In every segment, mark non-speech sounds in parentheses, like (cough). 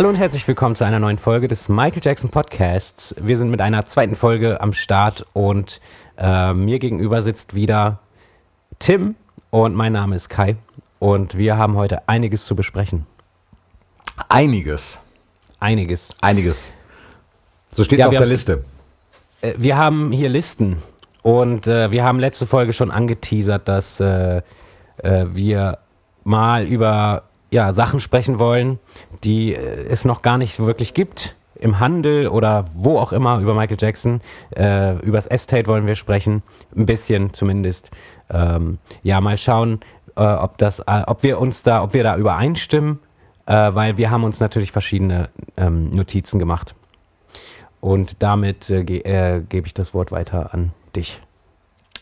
Hallo und herzlich willkommen zu einer neuen Folge des Michael Jackson Podcasts. Wir sind mit einer zweiten Folge am Start und äh, mir gegenüber sitzt wieder Tim und mein Name ist Kai und wir haben heute einiges zu besprechen. Einiges. Einiges. Einiges. So steht es ja, auf der Liste. Äh, wir haben hier Listen und äh, wir haben letzte Folge schon angeteasert, dass äh, äh, wir mal über ja, Sachen sprechen wollen, die äh, es noch gar nicht wirklich gibt im Handel oder wo auch immer über Michael Jackson. Äh, übers Estate wollen wir sprechen, ein bisschen zumindest. Ähm, ja, mal schauen, äh, ob, das, äh, ob wir uns da, ob wir da übereinstimmen, äh, weil wir haben uns natürlich verschiedene ähm, Notizen gemacht. Und damit äh, ge äh, gebe ich das Wort weiter an dich.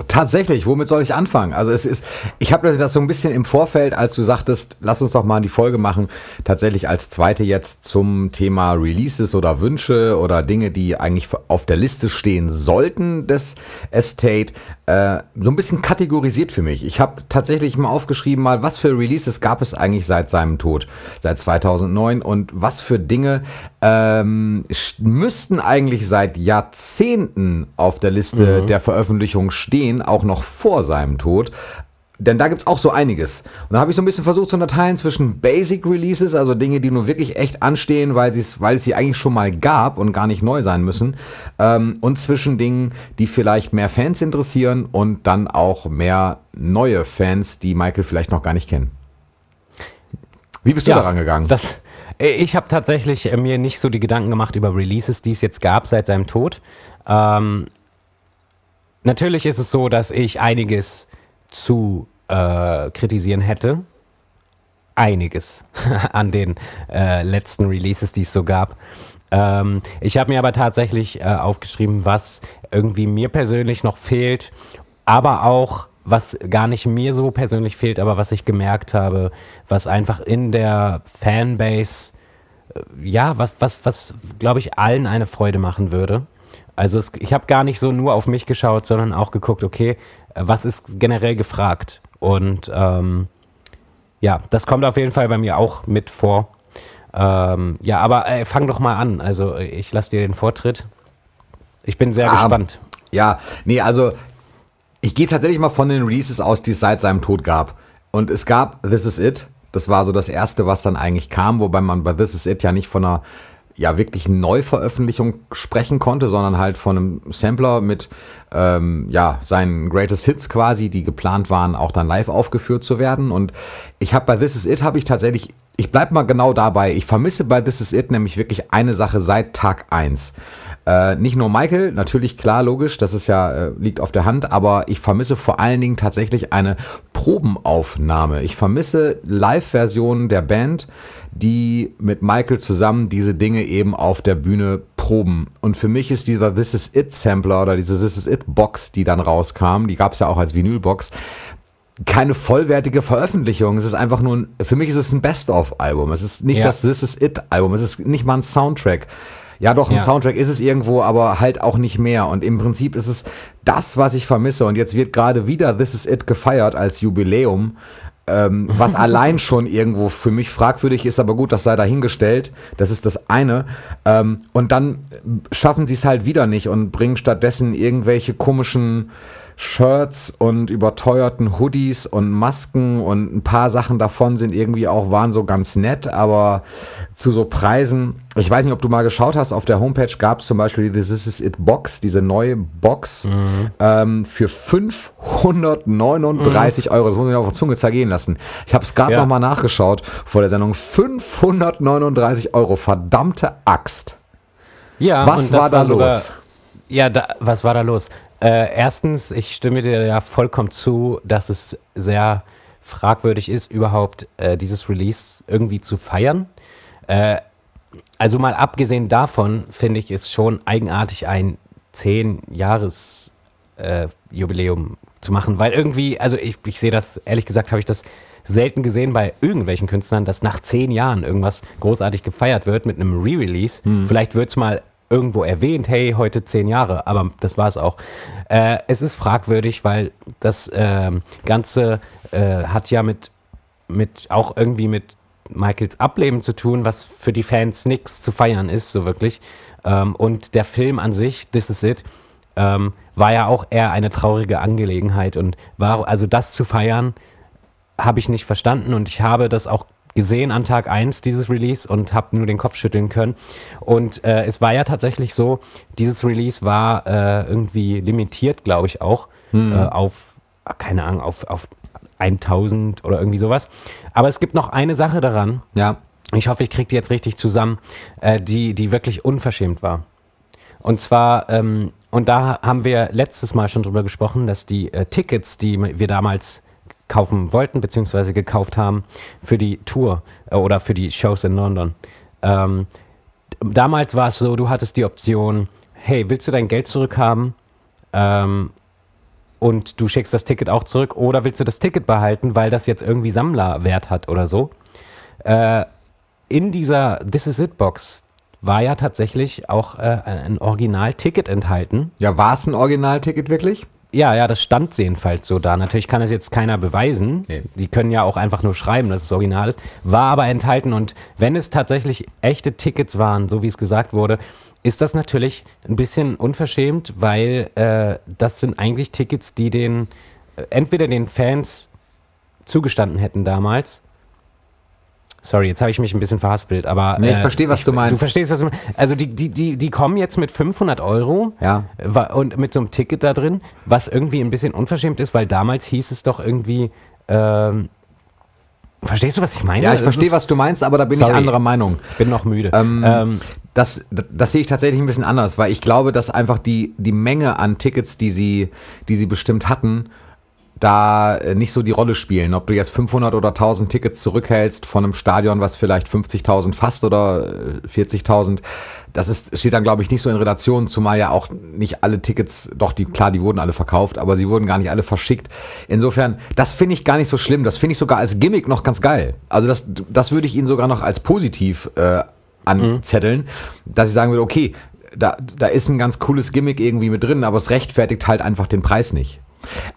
Tatsächlich, womit soll ich anfangen? Also es ist, ich habe das so ein bisschen im Vorfeld, als du sagtest, lass uns doch mal die Folge machen, tatsächlich als zweite jetzt zum Thema Releases oder Wünsche oder Dinge, die eigentlich auf der Liste stehen sollten des Estate, äh, so ein bisschen kategorisiert für mich. Ich habe tatsächlich mal aufgeschrieben, mal was für Releases gab es eigentlich seit seinem Tod, seit 2009 und was für Dinge ähm, müssten eigentlich seit Jahrzehnten auf der Liste mhm. der Veröffentlichung stehen 10 auch noch vor seinem Tod. Denn da gibt es auch so einiges. Und da habe ich so ein bisschen versucht zu unterteilen zwischen Basic Releases, also Dinge, die nur wirklich echt anstehen, weil, weil es sie eigentlich schon mal gab und gar nicht neu sein müssen, ähm, und zwischen Dingen, die vielleicht mehr Fans interessieren und dann auch mehr neue Fans, die Michael vielleicht noch gar nicht kennen. Wie bist du ja, daran gegangen? Das, äh, ich habe tatsächlich äh, mir nicht so die Gedanken gemacht über Releases, die es jetzt gab seit seinem Tod. Ähm, Natürlich ist es so, dass ich einiges zu äh, kritisieren hätte. Einiges (laughs) an den äh, letzten Releases, die es so gab. Ähm, ich habe mir aber tatsächlich äh, aufgeschrieben, was irgendwie mir persönlich noch fehlt, aber auch was gar nicht mir so persönlich fehlt, aber was ich gemerkt habe, was einfach in der Fanbase, äh, ja, was, was, was glaube ich, allen eine Freude machen würde. Also es, ich habe gar nicht so nur auf mich geschaut, sondern auch geguckt, okay, äh, was ist generell gefragt? Und ähm, ja, das kommt auf jeden Fall bei mir auch mit vor. Ähm, ja, aber äh, fang doch mal an. Also äh, ich lasse dir den Vortritt. Ich bin sehr ah, gespannt. Ja, nee, also ich gehe tatsächlich mal von den Releases aus, die es seit seinem Tod gab. Und es gab This Is It. Das war so das erste, was dann eigentlich kam, wobei man bei This Is It ja nicht von einer ja wirklichen Neuveröffentlichung sprechen konnte, sondern halt von einem Sampler mit ähm, ja, seinen Greatest Hits quasi, die geplant waren, auch dann live aufgeführt zu werden. Und ich habe bei This Is It habe ich tatsächlich, ich bleib mal genau dabei, ich vermisse bei This Is It nämlich wirklich eine Sache seit Tag 1. Äh, nicht nur Michael, natürlich klar, logisch, das ist ja, äh, liegt auf der Hand, aber ich vermisse vor allen Dingen tatsächlich eine Probenaufnahme. Ich vermisse Live-Versionen der Band, die mit Michael zusammen diese Dinge eben auf der Bühne proben. Und für mich ist dieser This Is It Sampler oder diese This Is It Box, die dann rauskam, die gab es ja auch als Vinylbox, keine vollwertige Veröffentlichung. Es ist einfach nur, ein, für mich ist es ein Best-of-Album. Es ist nicht ja. das This Is It-Album. Es ist nicht mal ein Soundtrack. Ja, doch, ein ja. Soundtrack ist es irgendwo, aber halt auch nicht mehr. Und im Prinzip ist es das, was ich vermisse. Und jetzt wird gerade wieder This Is It gefeiert als Jubiläum. Ähm, was (laughs) allein schon irgendwo für mich fragwürdig ist, aber gut, das sei dahingestellt. Das ist das eine. Ähm, und dann schaffen sie es halt wieder nicht und bringen stattdessen irgendwelche komischen Shirts und überteuerten Hoodies und Masken und ein paar Sachen davon sind irgendwie auch, waren so ganz nett, aber zu so Preisen. Ich weiß nicht, ob du mal geschaut hast, auf der Homepage gab es zum Beispiel die This Is It Box, diese neue Box mhm. ähm, für 539 mhm. Euro. Das muss ich auf der Zunge zergehen lassen. Ich habe es gerade ja. nochmal nachgeschaut vor der Sendung. 539 Euro, verdammte Axt. Ja, was war da war los? Sogar, ja, da, was war da los? Äh, erstens, ich stimme dir ja vollkommen zu, dass es sehr fragwürdig ist, überhaupt äh, dieses Release irgendwie zu feiern. Äh, also mal abgesehen davon, finde ich es schon eigenartig, ein 10-Jahres-Jubiläum äh, zu machen, weil irgendwie, also ich, ich sehe das, ehrlich gesagt, habe ich das selten gesehen bei irgendwelchen Künstlern, dass nach zehn Jahren irgendwas großartig gefeiert wird mit einem Re-Release. Hm. Vielleicht wird es mal irgendwo erwähnt, hey, heute zehn Jahre, aber das war es auch. Äh, es ist fragwürdig, weil das äh, Ganze äh, hat ja mit, mit auch irgendwie mit Michaels Ableben zu tun, was für die Fans nichts zu feiern ist, so wirklich. Ähm, und der Film an sich, This Is It, ähm, war ja auch eher eine traurige Angelegenheit und war, also das zu feiern, habe ich nicht verstanden und ich habe das auch gesehen an Tag 1 dieses Release und habe nur den Kopf schütteln können. Und äh, es war ja tatsächlich so, dieses Release war äh, irgendwie limitiert, glaube ich auch, hm. äh, auf, ah, keine Ahnung, auf, auf 1000 oder irgendwie sowas. Aber es gibt noch eine Sache daran. Ja. Ich hoffe, ich kriege die jetzt richtig zusammen, äh, die, die wirklich unverschämt war. Und zwar, ähm, und da haben wir letztes Mal schon drüber gesprochen, dass die äh, Tickets, die wir damals kaufen wollten bzw. gekauft haben für die Tour äh, oder für die Shows in London. Ähm, damals war es so, du hattest die Option, hey, willst du dein Geld zurückhaben? Ähm, und du schickst das Ticket auch zurück oder willst du das Ticket behalten, weil das jetzt irgendwie Sammlerwert hat oder so? Äh, in dieser This Is It Box war ja tatsächlich auch äh, ein Original-Ticket enthalten. Ja, war es ein Original-Ticket wirklich? Ja, ja, das stand jedenfalls so da. Natürlich kann das jetzt keiner beweisen. Nee. Die können ja auch einfach nur schreiben, dass es original ist. War aber enthalten und wenn es tatsächlich echte Tickets waren, so wie es gesagt wurde, ist das natürlich ein bisschen unverschämt, weil äh, das sind eigentlich Tickets, die den äh, entweder den Fans zugestanden hätten damals Sorry, jetzt habe ich mich ein bisschen verhaspelt, aber. Nee, ich äh, verstehe, was ich, du meinst. Du verstehst, was du meinst. Also, die, die, die, die kommen jetzt mit 500 Euro ja. und mit so einem Ticket da drin, was irgendwie ein bisschen unverschämt ist, weil damals hieß es doch irgendwie. Ähm, Verstehst du, was ich meine? Ja, ich verstehe, was du meinst, aber da bin Sorry. ich anderer Meinung. Bin noch müde. Ähm, ähm. Das, das sehe ich tatsächlich ein bisschen anders, weil ich glaube, dass einfach die, die Menge an Tickets, die sie, die sie bestimmt hatten, da äh, nicht so die Rolle spielen. Ob du jetzt 500 oder 1000 Tickets zurückhältst von einem Stadion, was vielleicht 50.000 fast oder 40.000, äh, das ist, steht dann, glaube ich, nicht so in Relation, zumal ja auch nicht alle Tickets, doch, die, klar, die wurden alle verkauft, aber sie wurden gar nicht alle verschickt. Insofern, das finde ich gar nicht so schlimm. Das finde ich sogar als Gimmick noch ganz geil. Also das, das würde ich ihnen sogar noch als positiv äh, anzetteln, mhm. dass ich sagen würde, okay, da, da ist ein ganz cooles Gimmick irgendwie mit drin, aber es rechtfertigt halt einfach den Preis nicht.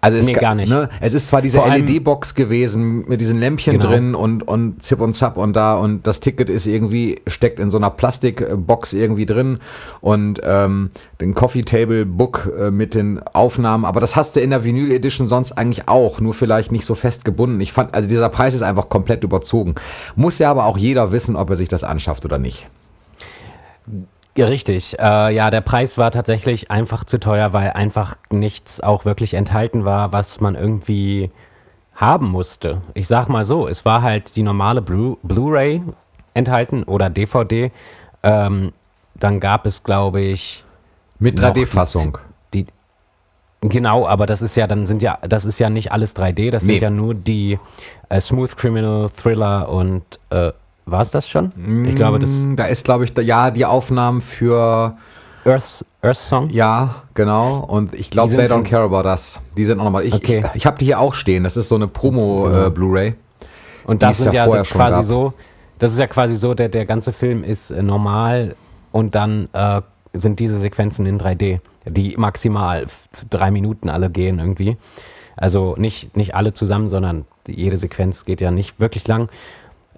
Also es, nee, gar nicht. Ne, es ist zwar diese LED-Box e gewesen mit diesen Lämpchen genau. drin und, und Zip und Zap und da und das Ticket ist irgendwie, steckt in so einer Plastikbox irgendwie drin und ähm, den Coffee Table Book äh, mit den Aufnahmen, aber das hast du in der Vinyl Edition sonst eigentlich auch, nur vielleicht nicht so fest gebunden. Ich fand, also dieser Preis ist einfach komplett überzogen. Muss ja aber auch jeder wissen, ob er sich das anschafft oder nicht. Ja, Richtig. Äh, ja, der Preis war tatsächlich einfach zu teuer, weil einfach nichts auch wirklich enthalten war, was man irgendwie haben musste. Ich sag mal so, es war halt die normale Blu-ray Blu enthalten oder DVD. Ähm, dann gab es, glaube ich. Mit 3D-Fassung. Die, die, genau, aber das ist ja, dann sind ja, das ist ja nicht alles 3D, das nee. sind ja nur die äh, Smooth Criminal Thriller und äh, war es das schon? Ich glaube, das. Mm, da ist, glaube ich, da, ja, die Aufnahmen für. Earth, Earth Song? Ja, genau. Und ich glaube, They Don't Care About Us. Die sind auch nochmal. Ich, okay. ich, ich habe die hier auch stehen. Das ist so eine Promo-Blu-ray. Äh, und das sind ja, ja quasi so. Das ist ja quasi so, der, der ganze Film ist äh, normal und dann äh, sind diese Sequenzen in 3D, die maximal zu drei Minuten alle gehen irgendwie. Also nicht, nicht alle zusammen, sondern jede Sequenz geht ja nicht wirklich lang.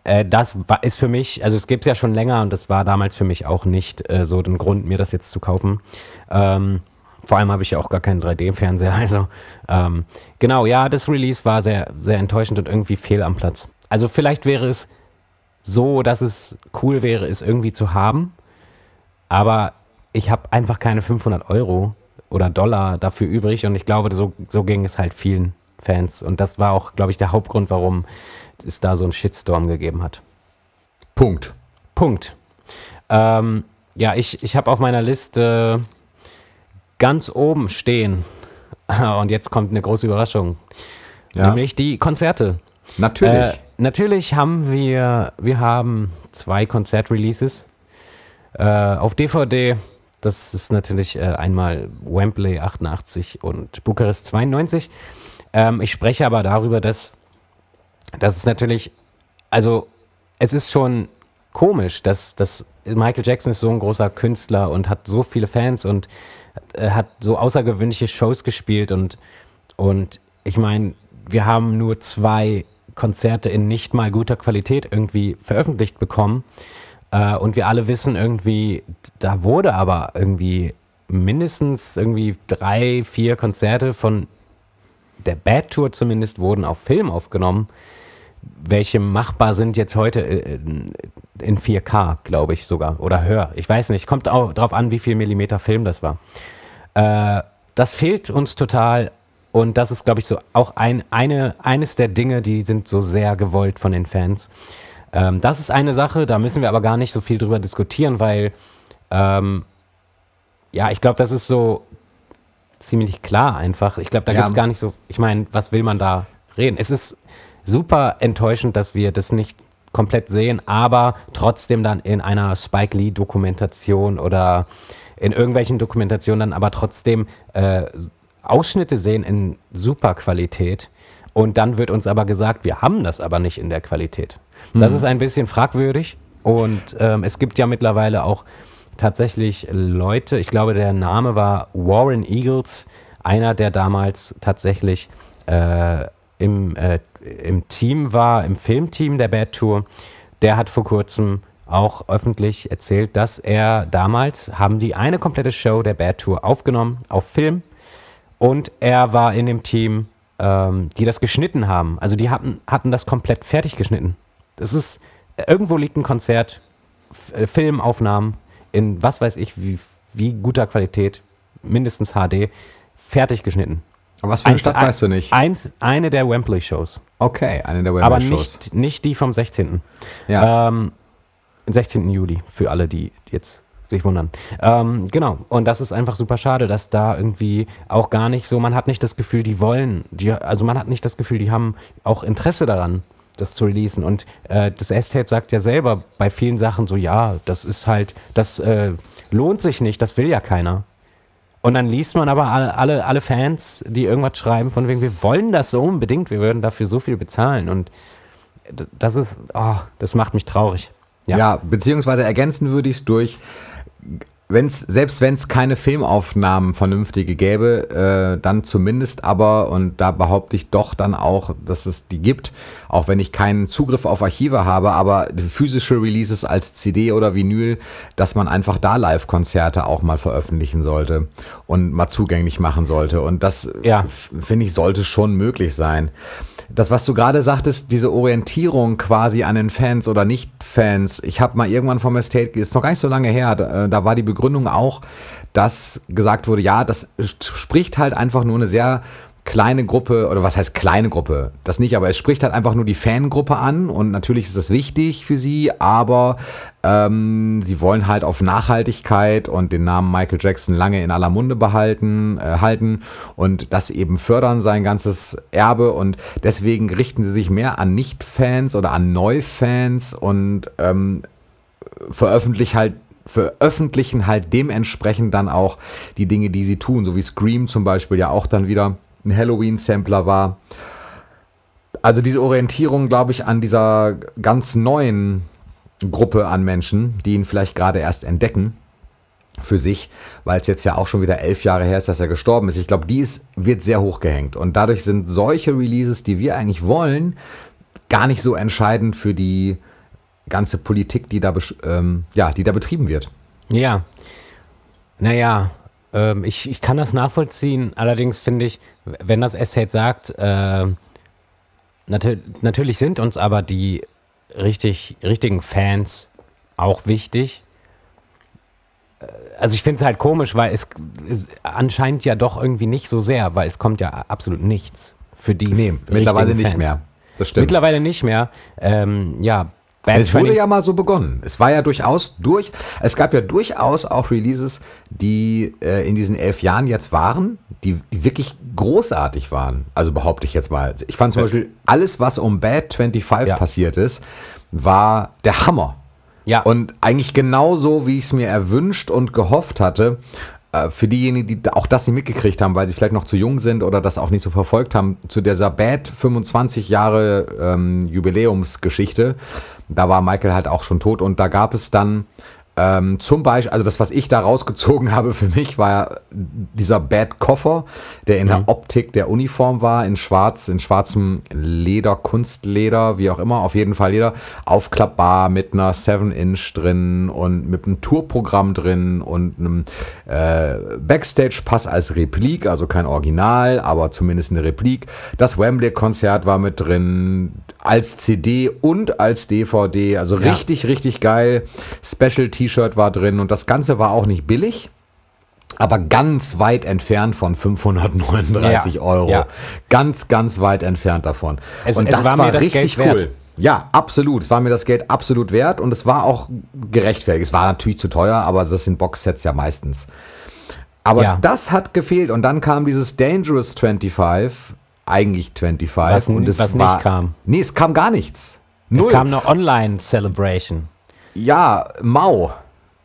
Äh, das war, ist für mich, also es gibt es ja schon länger und das war damals für mich auch nicht äh, so ein Grund, mir das jetzt zu kaufen. Ähm, vor allem habe ich ja auch gar keinen 3D-Fernseher. (laughs) Also ähm, genau, ja, das Release war sehr, sehr enttäuschend und irgendwie fehl am Platz. Also vielleicht wäre es so, dass es cool wäre, es irgendwie zu haben, aber ich habe einfach keine 500 Euro oder Dollar dafür übrig und ich glaube, so, so ging es halt vielen Fans und das war auch, glaube ich, der Hauptgrund, warum es da so einen Shitstorm gegeben hat. Punkt. Punkt. Ähm, ja, ich, ich habe auf meiner Liste ganz oben stehen, (laughs) und jetzt kommt eine große Überraschung, ja. nämlich die Konzerte. Natürlich. Äh, natürlich haben wir, wir haben zwei Konzertreleases äh, auf DVD. Das ist natürlich äh, einmal Wembley 88 und Bukarest 92. Ähm, ich spreche aber darüber, dass das ist natürlich, also es ist schon komisch, dass, dass Michael Jackson ist so ein großer Künstler und hat so viele Fans und äh, hat so außergewöhnliche Shows gespielt und, und ich meine, wir haben nur zwei Konzerte in nicht mal guter Qualität irgendwie veröffentlicht bekommen. Äh, und wir alle wissen irgendwie, da wurde aber irgendwie mindestens irgendwie drei, vier Konzerte von der Bad Tour zumindest wurden auf Film aufgenommen welche machbar sind jetzt heute äh, äh, in, 4K, glaube ich sogar, oder höher. Ich weiß nicht, kommt auch darauf an, wie viel Millimeter Film das war. Äh, das fehlt uns total und das ist, glaube ich, so auch ein, eine, eines der Dinge, die sind so sehr gewollt von den Fans. Ähm, das ist eine Sache, da müssen wir aber gar nicht so viel drüber diskutieren, weil ähm, ja, ich glaube, das ist so ziemlich klar einfach. Ich glaube, da ja. gibt es gar nicht so, ich meine, was will man da reden? Es ist super enttäuschend, dass wir das nicht komplett sehen, aber trotzdem dann in einer Spike Lee Dokumentation oder in irgendwelchen Dokumentationen dann aber trotzdem äh, Ausschnitte sehen in super Qualität. Und dann wird uns aber gesagt, wir haben das aber nicht in der Qualität. Das mhm. ist ein bisschen fragwürdig. Und ähm, es gibt ja mittlerweile auch tatsächlich Leute, ich glaube, der Name war Warren Eagles, einer, der damals tatsächlich äh, im, äh, im Team war, im Filmteam der Bad Tour, der hat vor kurzem auch öffentlich erzählt, dass er damals haben die eine komplette Show der Bad Tour aufgenommen auf Film und er war in dem Team, ähm, die das geschnitten haben. Also die hatten, hatten das komplett fertig geschnitten. Das ist, irgendwo liegt ein Konzert, äh, Filmaufnahmen in was weiß ich, wie, wie guter Qualität, mindestens HD, fertig geschnitten was für eine Stadt weißt du nicht? Eins, eine der Wembley-Shows. Okay, eine der Wembley-Shows. Aber nicht, nicht die vom 16. Ja. Ähm, 16. Juli, für alle, die jetzt sich wundern. Ähm, genau, und das ist einfach super schade, dass da irgendwie auch gar nicht so, man hat nicht das Gefühl, die wollen, die, also man hat nicht das Gefühl, die haben auch Interesse daran, das zu releasen. Und äh, das Estate sagt ja selber bei vielen Sachen so, ja, das ist halt, das äh, lohnt sich nicht, das will ja keiner. Und dann liest man aber alle, alle, Fans, die irgendwas schreiben, von wegen, wir wollen das so unbedingt, wir würden dafür so viel bezahlen. Und das ist, oh, das macht mich traurig. Ja, ja beziehungsweise ergänzen würde ich es durch wenn's, selbst wenn es keine Filmaufnahmen vernünftige gäbe, äh, dann zumindest aber, und da behaupte ich doch dann auch, dass es die gibt, auch wenn ich keinen Zugriff auf Archive habe, aber physische Releases als CD oder Vinyl, dass man einfach da Live-Konzerte auch mal veröffentlichen sollte und mal zugänglich machen sollte. Und das, ja. finde ich, sollte schon möglich sein das, was du gerade sagtest, diese Orientierung quasi an den Fans oder Nicht-Fans. Ich habe mal irgendwann vom Estate, ist noch gar nicht so lange her, da, äh, da, war die Begründung auch, dass gesagt wurde, ja, das spricht halt einfach nur eine sehr kleine Gruppe, oder was heißt kleine Gruppe? Das nicht, aber es spricht halt einfach nur die Fangruppe an und natürlich ist das wichtig für sie, aber ähm, sie wollen halt auf Nachhaltigkeit und den Namen Michael Jackson lange in aller Munde behalten, äh, halten und das eben fördern, sein ganzes Erbe und deswegen richten sie sich mehr an Nicht-Fans oder an Neufans und ähm, veröffentlichen halt veröffentlichen halt dementsprechend dann auch die Dinge, die sie tun, so wie Scream zum Beispiel ja auch dann wieder ein Halloween-Sampler war. Also diese Orientierung, glaube ich, an dieser ganz neuen Gruppe an Menschen, die ihn vielleicht gerade erst entdecken für sich, weil es jetzt ja auch schon wieder elf Jahre her ist, dass er gestorben ist. Ich glaube, dies wird sehr hochgehängt und dadurch sind solche Releases, die wir eigentlich wollen, gar nicht so entscheidend für die ganze Politik, die da, ähm, ja, die da betrieben wird. Ja. Naja, ähm, ich, ich kann das nachvollziehen. Allerdings finde ich, wenn das Essay sagt, äh, natür natürlich sind uns aber die richtig, richtigen Fans auch wichtig. Äh, also ich finde es halt komisch, weil es, es anscheinend ja doch irgendwie nicht so sehr, weil es kommt ja absolut nichts für die. Nee, mittlerweile Fans. nicht mehr. Das stimmt. Mittlerweile nicht mehr. Ähm, ja, Bad es wurde ja mal so begonnen. Es war ja durchaus durch, es gab ja durchaus auch Releases, die äh, in diesen elf Jahren jetzt waren, die wirklich großartig waren. Also behaupte ich jetzt mal. Ich fand zum Beispiel alles, was um Bad 25 ja. passiert ist, war der Hammer. Ja. Und eigentlich genau so, wie ich es mir erwünscht und gehofft hatte. Äh, für diejenigen, die auch das nicht mitgekriegt haben, weil sie vielleicht noch zu jung sind oder das auch nicht so verfolgt haben, zu der Sabat 25 Jahre ähm, Jubiläumsgeschichte, da war Michael halt auch schon tot und da gab es dann ähm, zum Beispiel, also das, was ich da rausgezogen (laughs) habe für mich, war dieser Bad Koffer, der in mhm. der Optik der Uniform war, in schwarz, in schwarzem Leder, Kunstleder, wie auch immer, auf jeden Fall Leder, aufklappbar mit einer 7-Inch drin und mit einem Tourprogramm drin und einem äh, Backstage-Pass als Replik, also kein Original, aber zumindest eine Replik. Das Wembley-Konzert war mit drin, als CD und als DVD, also ja. richtig, richtig geil. Specialty T-Shirt war drin und das Ganze war auch nicht billig aber ganz weit entfernt von 539 ja, Euro. Ja. Ganz, ganz weit entfernt davon. Es, und es das war, war das richtig Geld cool. Wert. Ja, absolut. Es war mir das Geld absolut wert und es war auch gerechtfertigt. Es war natürlich zu teuer, aber das sind Boxsets ja meistens. Aber ja. das hat gefehlt und dann kam dieses Dangerous 25, eigentlich 25 was, und es was war, nicht kam. Nee, es kam gar nichts. Null. Es kam eine Online-Celebration. Ja, Mau.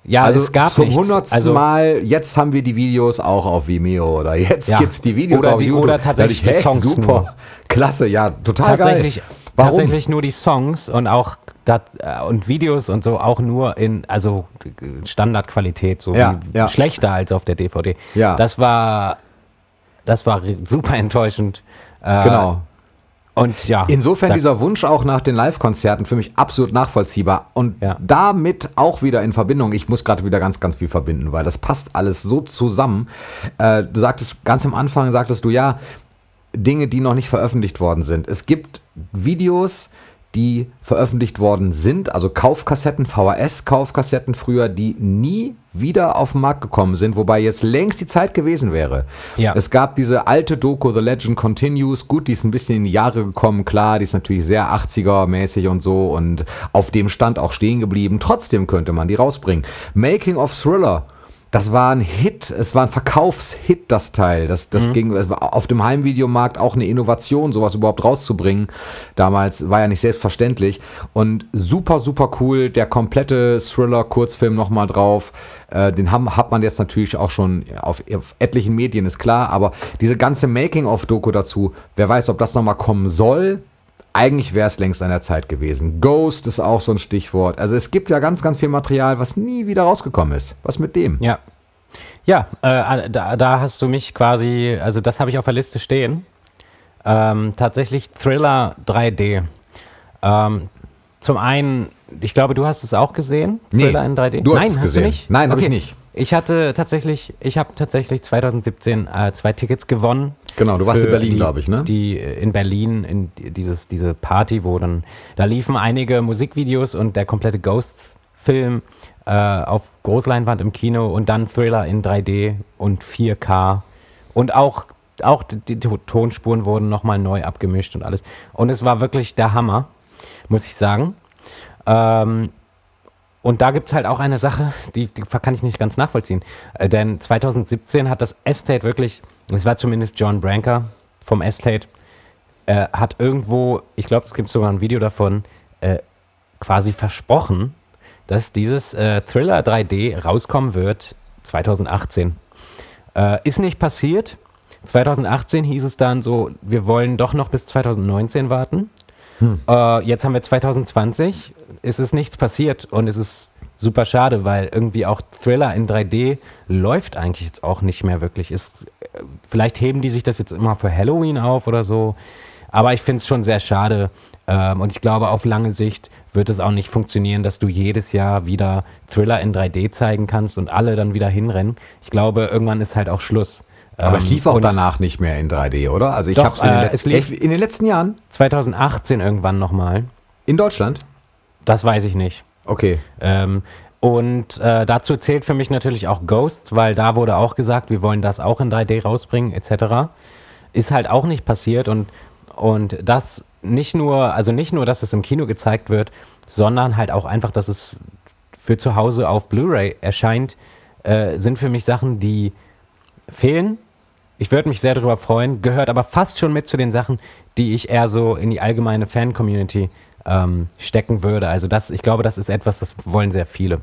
Ja, also es gab zum hundertsten also Mal, jetzt haben wir die Videos auch auf Vimeo oder jetzt ja. gibt es die Videos oder auf die, YouTube. Oder tatsächlich die Songs super, nur. klasse, ja, total tatsächlich, geil. Warum? Tatsächlich nur die Songs und auch dat, äh, und Videos und so auch nur in also Standardqualität, so ja, ja. schlechter als auf der DVD. Ja. Das war das war super enttäuschend. Äh, genau. Und ja. Insofern dieser Wunsch auch nach den Live-Konzerten für mich absolut nachvollziehbar. Und ja. damit auch wieder in Verbindung. Ich muss gerade wieder ganz, ganz viel verbinden, weil das passt alles so zusammen. Äh, du sagtest ganz am Anfang, sagtest du ja, Dinge, die noch nicht veröffentlicht worden sind. Es gibt Videos, äh, die veröffentlicht worden sind, also Kaufkassetten, VHS-Kaufkassetten früher, die nie wieder auf den Markt gekommen sind, wobei jetzt längst die Zeit gewesen wäre. Ja. Es gab diese alte Doku The Legend Continues, gut, die ist ein bisschen in die Jahre gekommen, klar, die ist natürlich sehr 80er-mäßig und so und auf dem Stand auch stehen geblieben. Trotzdem könnte man die rausbringen. Making of Thriller das war ein Hit, es war ein Verkaufshit, das Teil. Das, das mhm. ging das war auf dem Heimvideomarkt auch eine Innovation, sowas überhaupt rauszubringen. Damals war ja nicht selbstverständlich. Und super, super cool, der komplette Thriller-Kurzfilm nochmal drauf. Äh, den haben, hat man jetzt natürlich auch schon auf, auf etlichen Medien, ist klar. Aber diese ganze Making-of-Doku dazu, wer weiß, ob das nochmal kommen soll eigentlich wäre es längst an der Zeit gewesen. Ghost ist auch so ein Stichwort. Also es gibt ja ganz, ganz viel Material, was nie wieder rausgekommen ist. Was mit dem? Ja. Ja, äh, da, da, hast du mich quasi, also das habe ich auf der Liste stehen. Ähm, tatsächlich Thriller 3D. Ähm, zum einen, ich glaube, du hast es auch gesehen. Nee, Thriller in 3D. Du hast Nein, es gesehen. Hast du nicht? Nein, okay. habe ich nicht. Ich hatte tatsächlich, ich habe tatsächlich 2017 äh, zwei Tickets gewonnen. Genau, du warst in Berlin, glaube ich, ne? Die äh, in Berlin, in dieses, diese Party, wo dann, da liefen einige Musikvideos und der komplette Ghosts-Film äh, auf Großleinwand im Kino und dann Thriller in 3D und 4K und auch auch die, die Tonspuren wurden nochmal neu abgemischt und alles. Und es war wirklich der Hammer, muss ich sagen. Ähm, und da gibt es halt auch eine Sache, die, die, kann ich nicht ganz nachvollziehen. Äh, denn 2017 hat das Estate wirklich, es war zumindest John Branker vom Estate, äh, hat irgendwo, ich glaube, es gibt sogar ein Video davon, äh, quasi versprochen, dass dieses äh, Thriller 3D rauskommen wird 2018. Äh, ist nicht passiert. 2018 hieß es dann so, wir wollen doch noch bis 2019 warten. Hm. Äh, jetzt haben wir 2020, es ist nichts passiert und es ist super schade, weil irgendwie auch Thriller in 3D läuft eigentlich jetzt auch nicht mehr wirklich. Ist, äh, vielleicht heben die sich das jetzt immer für Halloween auf oder so. Aber ich finde es schon sehr schade. Ähm, und ich glaube, auf lange Sicht wird es auch nicht funktionieren, dass du jedes Jahr wieder Thriller in 3D zeigen kannst und alle dann wieder hinrennen. Ich glaube, irgendwann ist halt auch Schluss. Aber es ähm, lief auch danach nicht mehr in 3D, oder? Also ich habe in, den äh, es lief in den letzten Jahren. 2018 irgendwann nochmal. In Deutschland? Das weiß ich nicht. Okay. Ähm, und äh, dazu zählt für mich natürlich auch Ghosts, weil da wurde auch gesagt, wir wollen das auch in 3D rausbringen, etc. Ist halt auch nicht passiert und, und das nicht nur, also nicht nur, dass es im Kino gezeigt wird, sondern halt auch einfach, dass es für zu Hause auf Blu-ray erscheint, äh, sind für mich Sachen, die fehlen ich würde mich sehr darüber freuen, gehört aber fast schon mit zu den Sachen, die ich eher so in die allgemeine Fan-Community ähm, stecken würde. Also das, ich glaube, das ist etwas, das wollen sehr viele.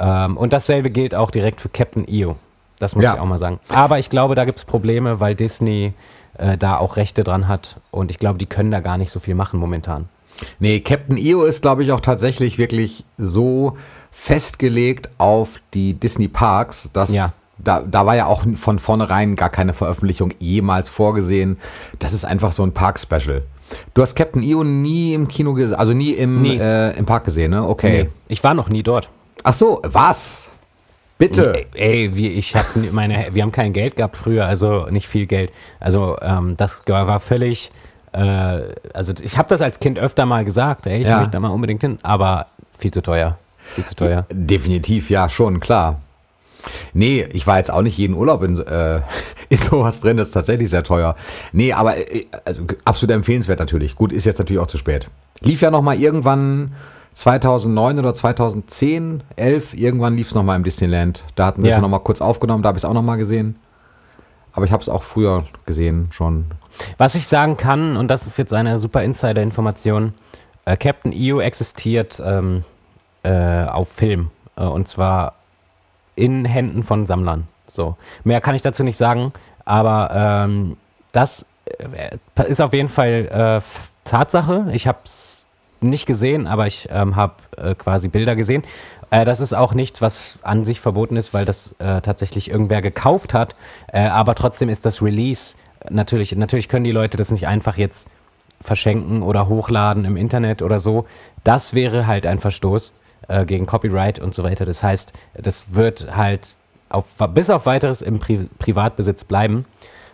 Ähm, und dasselbe gilt auch direkt für Captain EO. Das muss ja. ich auch mal sagen. Aber ich glaube, da gibt es Probleme, weil Disney äh, da auch Rechte dran hat. Und ich glaube, die können da gar nicht so viel machen momentan. Nee, Captain EO ist, glaube ich, auch tatsächlich wirklich so festgelegt auf die Disney Parks, dass ja da, da war ja auch von vornherein gar keine Veröffentlichung jemals vorgesehen. Das ist einfach so ein Park-Special. Du hast Captain EO nie im Kino gesehen, also nie im, nee. äh, im Park gesehen, ne? Okay. Nee, ich war noch nie dort. Ach so, was? Bitte. Ey, ey ich hab meine, wir haben kein Geld gehabt früher, also nicht viel Geld. Also ähm, das war völlig. Äh, also ich habe das als Kind öfter mal gesagt. Ey, ich ja. möchte da mal unbedingt hin, aber viel zu teuer. Viel zu teuer. Definitiv, ja, schon klar. Nee, ich war jetzt auch nicht jeden Urlaub in, äh, (laughs) in sowas drin, das ist tatsächlich sehr teuer. Nee, aber äh, also, absolut empfehlenswert natürlich. Gut, ist jetzt natürlich auch zu spät. Lief ja nochmal irgendwann 2009 oder 2010, 11, irgendwann lief es nochmal im Disneyland. Da hatten wir ja. es nochmal kurz aufgenommen, da habe ich es auch nochmal gesehen. Aber ich habe es auch früher gesehen schon. Was ich sagen kann, und das ist jetzt eine super Insider-Information, äh, Captain EO existiert ähm, äh, auf Film. Äh, und zwar in Händen von Sammlern. So. Mehr kann ich dazu nicht sagen, aber ähm, das äh, ist auf jeden Fall äh, Tatsache. Ich habe es nicht gesehen, aber ich ähm, habe äh, quasi Bilder gesehen. Äh, das ist auch nichts, was an sich verboten ist, weil das äh, tatsächlich irgendwer gekauft hat. Äh, aber trotzdem ist das Release natürlich, natürlich können die Leute das nicht einfach jetzt verschenken oder hochladen im Internet oder so. Das wäre halt ein Verstoß. Äh, gegen Copyright und so weiter. Das heißt, das wird halt auf, bis auf weiteres im Pri Privatbesitz bleiben.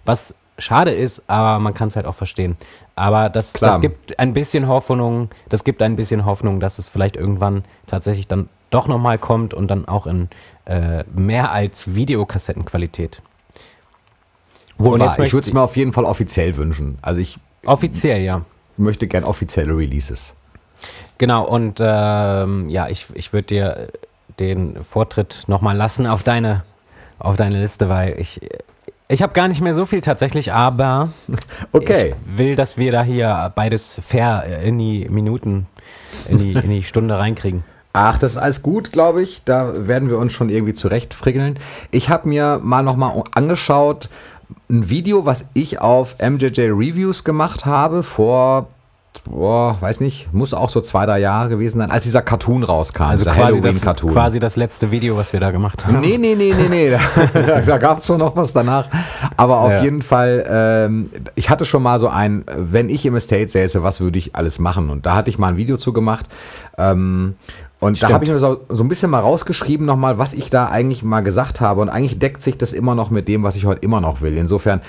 Was schade ist, aber man kann es halt auch verstehen. Aber das, das gibt ein bisschen Hoffnung, das gibt ein bisschen Hoffnung, dass es vielleicht irgendwann tatsächlich dann doch nochmal kommt und dann auch in äh, mehr als Videokassettenqualität. Wohl wahr, ich würde es mir auf jeden Fall offiziell wünschen. Also ich offiziell, ja. Ich Möchte gern offizielle Releases. Genau, und ähm, ja, ich, ich würde dir den Vortritt nochmal lassen auf deine, auf deine Liste, weil ich, ich habe gar nicht mehr so viel tatsächlich, aber (laughs) okay. ich will, dass wir da hier beides fair äh, in die Minuten, in die, in die (laughs) Stunde reinkriegen. Ach, das ist alles gut, glaube ich. Da werden wir uns schon irgendwie zurechtfrickeln. Ich habe mir mal nochmal angeschaut, ein Video, was ich auf MJJ Reviews gemacht habe vor boah, weiß nicht, muss auch so zwei, drei Jahre gewesen sein, als dieser Cartoon rauskam. Also quasi das, quasi das letzte Video, was wir da gemacht haben. Nee, nee, nee, nee, nee. (laughs) da, da, da gab es schon noch was danach. Aber auf ja. jeden Fall, ähm, ich hatte schon mal so ein, wenn ich im Estate säße, was würde ich alles machen? Und da hatte ich mal ein Video zu gemacht. Ähm, und Stimmt. da habe ich mir so, so, ein bisschen mal rausgeschrieben nochmal, was ich da eigentlich mal gesagt habe. Und eigentlich deckt sich das immer noch mit dem, was ich heute immer noch will. Insofern,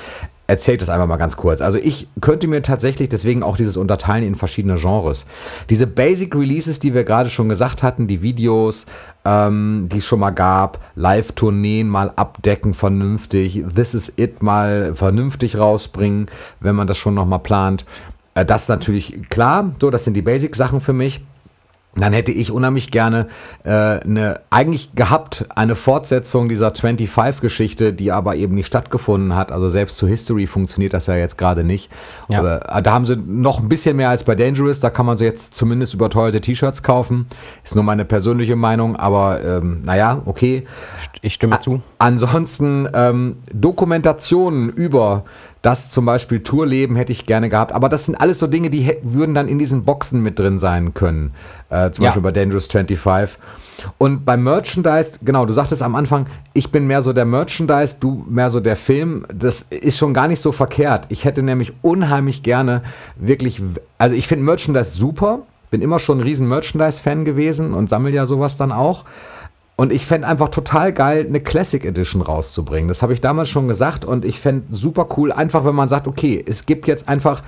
erzählt das einfach mal ganz kurz. Also ich könnte mir tatsächlich deswegen auch dieses Unterteilen in verschiedene Genres. Diese Basic Releases, die wir gerade schon gesagt hatten, die Videos, ähm, die es schon mal gab, Live-Tourneen mal abdecken vernünftig, This Is It mal vernünftig rausbringen, wenn man das schon nochmal plant. Äh, das natürlich klar, so, das sind die Basic-Sachen für mich dann hätte ich unheimlich gerne äh, eine, eigentlich gehabt, eine Fortsetzung dieser 25-Geschichte, die aber eben nicht stattgefunden hat. Also selbst zu History funktioniert das ja jetzt gerade nicht. Ja. Aber, äh, da haben sie noch ein bisschen mehr als bei Dangerous. Da kann man sie jetzt zumindest überteuerte T-Shirts kaufen. Ist nur meine persönliche Meinung, aber ähm, naja, okay. Ich stimme zu. ansonsten ähm, Dokumentationen über das zum Beispiel Tourleben hätte ich gerne gehabt. Aber das sind alles so Dinge, die würden dann in diesen Boxen mit drin sein können. Äh, zum ja. Beispiel bei Dangerous 25. Und beim Merchandise, genau, du sagtest am Anfang, ich bin mehr so der Merchandise, du mehr so der Film. Das ist schon gar nicht so verkehrt. Ich hätte nämlich unheimlich gerne wirklich, also ich finde Merchandise super. Bin immer schon ein riesen Merchandise-Fan gewesen und sammle ja sowas dann auch. Und ich fände einfach total geil, eine Classic Edition rauszubringen. Das habe ich damals schon gesagt und ich fände super cool, einfach wenn man sagt, okay, es gibt jetzt einfach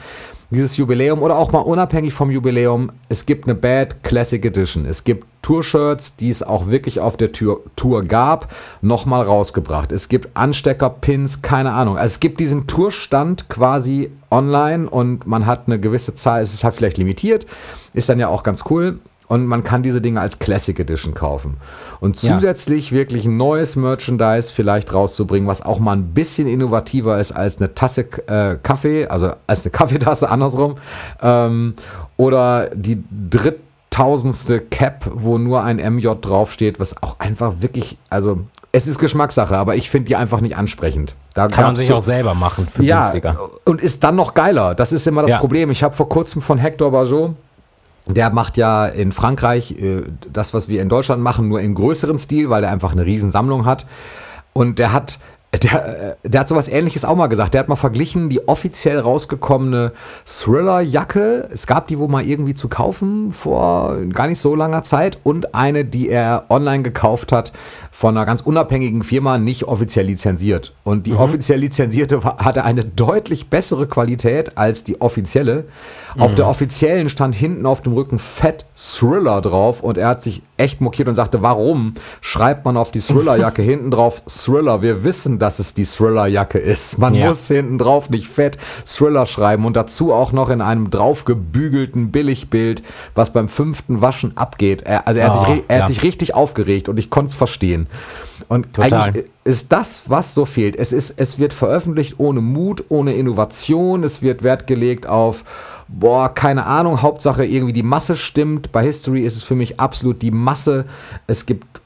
dieses Jubiläum oder auch mal unabhängig vom Jubiläum, es gibt eine Bad Classic Edition. Es gibt Tour-Shirts, die es auch wirklich auf der Tour, Tour gab, nochmal rausgebracht. Es gibt Anstecker, Pins, keine Ahnung. Also es gibt diesen Tourstand quasi online und man hat eine gewisse Zahl, es ist halt vielleicht limitiert, ist dann ja auch ganz cool. Und man kann diese Dinge als Classic Edition kaufen. Und zusätzlich ja. wirklich neues Merchandise vielleicht rauszubringen, was auch mal ein bisschen innovativer ist als eine Tasse äh, Kaffee, also als eine (laughs) Kaffeetasse andersrum. Ähm, oder die dritttausendste Cap, wo nur ein MJ draufsteht, was auch einfach wirklich, also es ist Geschmackssache, aber ich finde die einfach nicht ansprechend. Da kann man sich so, auch selber machen für ja, günstiger. Und ist dann noch geiler. Das ist immer das ja. Problem. Ich habe vor kurzem von Hector Bajot der macht ja in Frankreich äh, das, was wir in Deutschland machen, nur in größeren Stil, weil er einfach eine Riesensammlung hat. Und der hat der, äh, der, hat sowas ähnliches auch mal gesagt. Der hat mal verglichen, die offiziell rausgekommene Thriller-Jacke, es gab die wo mal irgendwie zu kaufen vor gar nicht so langer Zeit und eine, die er online gekauft hat von einer ganz unabhängigen Firma, nicht offiziell lizenziert. Und die mhm. offiziell lizenzierte hatte eine deutlich bessere Qualität als die offizielle. Mhm. Auf der offiziellen stand hinten auf dem Rücken Fett Thriller drauf und er hat sich echt mokiert und sagte, warum schreibt man auf die Thriller-Jacke (laughs) hinten drauf Thriller? Wir wissen, dass es die Thriller-Jacke ist. Man ja. muss hinten drauf nicht fett Thriller schreiben und dazu auch noch in einem draufgebügelten Billigbild, was beim fünften Waschen abgeht. Er, also er, oh, hat, sich, oh, er ja. hat, sich, richtig aufgeregt und ich konnte es verstehen. Und Total. eigentlich ist das, was so fehlt. Es, ist, es wird veröffentlicht ohne Mut, ohne Innovation. Es wird Wert gelegt auf, boah, keine Ahnung, Hauptsache irgendwie die Masse stimmt. Bei History ist es für mich absolut die Masse. Es gibt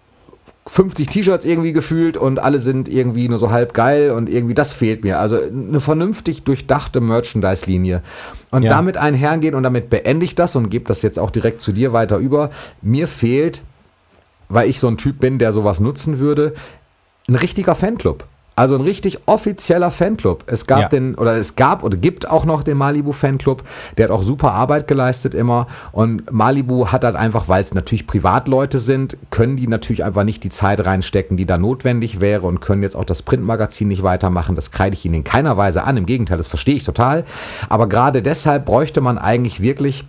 50 T-Shirts irgendwie gefühlt und alle sind irgendwie nur so halb geil und irgendwie das fehlt mir. Also eine vernünftig durchdachte Merchandise-Linie. Und ja. damit einhergehen und damit beende ich das und gebe das jetzt auch direkt zu dir weiter über. Mir fehlt, weil ich so ein Typ bin, der sowas nutzen würde, ein richtiger Fanclub. Also ein richtig offizieller Fanclub. Es gab ja. den, oder es gab oder gibt auch noch den Malibu Fanclub. Der hat auch super Arbeit geleistet immer. Und Malibu hat halt einfach, weil es natürlich Privatleute sind, können die natürlich einfach nicht die Zeit reinstecken, die da notwendig wäre und können jetzt auch das Printmagazin nicht weitermachen. Das kreide ich ihnen in keiner Weise an. Im Gegenteil, das verstehe ich total. Aber gerade deshalb bräuchte man eigentlich wirklich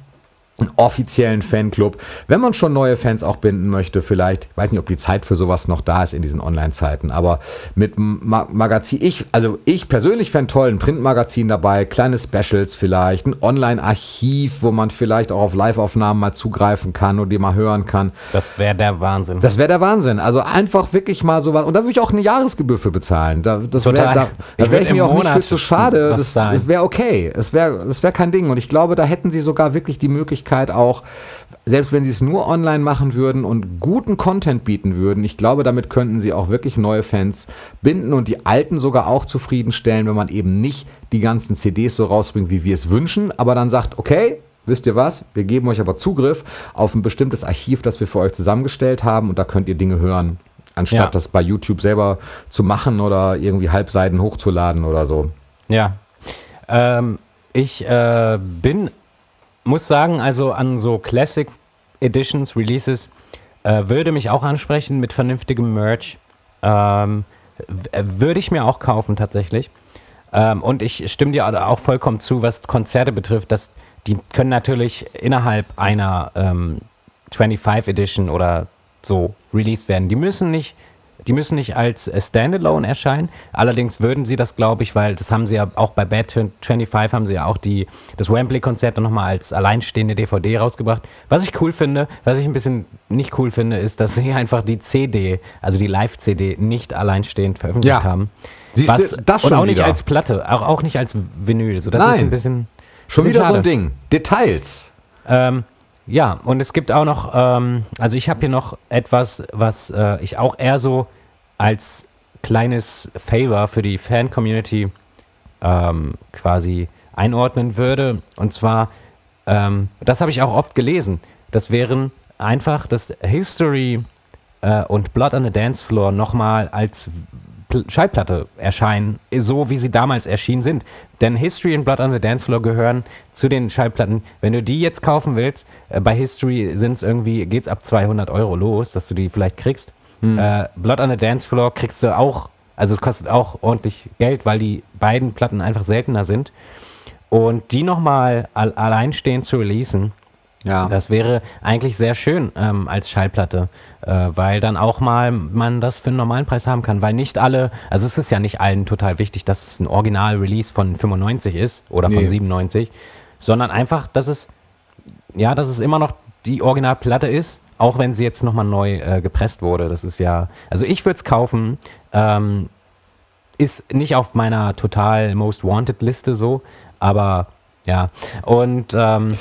einen offiziellen Fanclub. Wenn man schon neue Fans auch binden möchte, vielleicht, ich weiß nicht, ob die Zeit für sowas noch da ist in diesen Online-Zeiten, aber mit Ma Magazin, ich, also ich persönlich fände toll, ein Printmagazin dabei, kleine Specials vielleicht, ein Online-Archiv, wo man vielleicht auch auf Live-Aufnahmen mal zugreifen kann und die mal hören kann. Das wäre der Wahnsinn. Das wäre der Wahnsinn. Also einfach wirklich mal sowas. Und da würde ich auch eine Jahresgebühr für bezahlen. Da, das wäre da, da wär mir auch Monat nicht viel zu schade. Das, das wäre okay. Es wäre wär kein Ding. Und ich glaube, da hätten sie sogar wirklich die Möglichkeit, Möglichkeit auch, selbst wenn sie es nur online machen würden und guten Content bieten würden, ich glaube, damit könnten sie auch wirklich neue Fans binden und die alten sogar auch zufriedenstellen, wenn man eben nicht die ganzen CDs so rausbringt, wie wir es wünschen, aber dann sagt, okay, wisst ihr was, wir geben euch aber Zugriff auf ein bestimmtes Archiv, das wir für euch zusammengestellt haben und da könnt ihr Dinge hören, anstatt ja. das bei YouTube selber zu machen oder irgendwie Halbseiten hochzuladen oder so. Ja. Ähm, ich äh, bin muss sagen, also an so Classic Editions, Releases, äh, würde mich auch ansprechen mit vernünftigem Merch. Ähm, äh, würde ich mir auch kaufen tatsächlich. Ähm, und ich stimme dir auch vollkommen zu, was Konzerte betrifft. Dass, die können natürlich innerhalb einer ähm, 25 Edition oder so released werden. Die müssen nicht die müssen nicht als äh, Standalone erscheinen. Allerdings würden sie das, glaube ich, weil das haben sie ja auch bei Bad 25 haben sie ja auch die, das Wembley-Konzert nochmal als alleinstehende DVD rausgebracht. Was ich cool finde, was ich ein bisschen nicht cool finde, ist, dass sie einfach die CD, also die Live-CD, nicht alleinstehend veröffentlicht ja. haben. Siehst was, du, das schon und auch wieder. nicht als Platte, auch, auch nicht als Vinyl. So, das Nein. ist ein bisschen. Schon wieder schade. so ein Ding. Details. Ähm, ja, und es gibt auch noch, ähm, also ich habe hier noch etwas, was äh, ich auch eher so als kleines Favor für die Fan-Community ähm, quasi einordnen würde. Und zwar, ähm, das habe ich auch oft gelesen, das wären einfach das History äh, und Blood on the Dance Floor nochmal als Schallplatte erscheinen, so wie sie damals erschienen sind. Denn History und Blood on the Dance Floor gehören zu den Schallplatten. Wenn du die jetzt kaufen willst, äh, bei History sind's irgendwie, geht's ab 200 Euro los, dass du die vielleicht kriegst. Hm. Äh, Blood on the Dance Floor kriegst du auch, also es kostet auch ordentlich Geld, weil die beiden Platten einfach seltener sind. Und die nochmal al alleinstehend zu releasen, ja. das wäre eigentlich sehr schön ähm, als Schallplatte, äh, weil dann auch mal man das für einen normalen Preis haben kann, weil nicht alle, also es ist ja nicht allen total wichtig, dass es ein Original-Release von 95 ist oder von nee. 97, sondern einfach, dass es, ja, dass es immer noch die Originalplatte ist, auch wenn sie jetzt nochmal neu äh, gepresst wurde. Das ist ja, also ich würde es kaufen. Ähm, ist nicht auf meiner total Most Wanted Liste so, aber ja. Und ähm,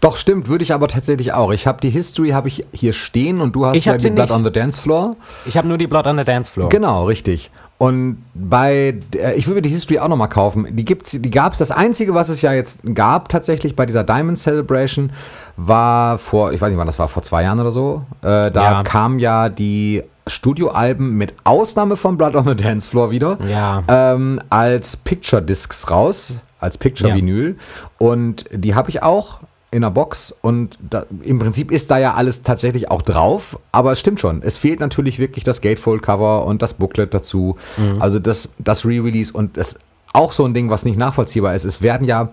doch stimmt, würde ich aber tatsächlich auch. Ich habe die History habe ich hier stehen und du hast ja die Blood nicht. on the Dance Floor. Ich habe nur die Blood on the Dance Floor. Genau, richtig. Und bei, äh, ich würde die History auch nochmal kaufen. Die, gibt's, die gab's. das Einzige, was es ja jetzt gab tatsächlich bei dieser Diamond Celebration, war vor, ich weiß nicht wann das war, vor zwei Jahren oder so. Äh, da ja. kam ja die Studioalben mit Ausnahme von Blood on the Dance Floor wieder ja. ähm, als Picture Discs raus, als Picture Vinyl. Ja. Und die habe ich auch in der Box und da, im Prinzip ist da ja alles tatsächlich auch drauf, aber es stimmt schon. Es fehlt natürlich wirklich das Gatefold-Cover und das Booklet dazu. Mhm. Also das, das Re-Release und das auch so ein Ding, was nicht nachvollziehbar ist. Es werden ja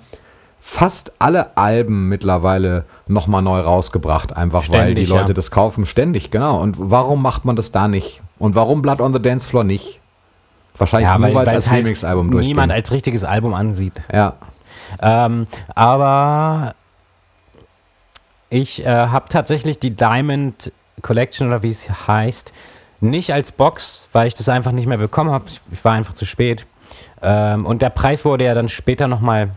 fast alle Alben mittlerweile nochmal neu rausgebracht, einfach ständig, weil die Leute ja. das kaufen, ständig, genau. Und warum macht man das da nicht? Und warum Blood on the Dance Floor nicht? Wahrscheinlich ja, nur, weil es als halt Remix-Album durchgeht. Niemand als richtiges Album ansieht. Ja. Ähm, aber ich äh, habe tatsächlich die Diamond Collection oder wie es heißt, nicht als Box, weil ich das einfach nicht mehr bekommen habe. Ich war einfach zu spät. Ähm, und der Preis wurde ja dann später nochmal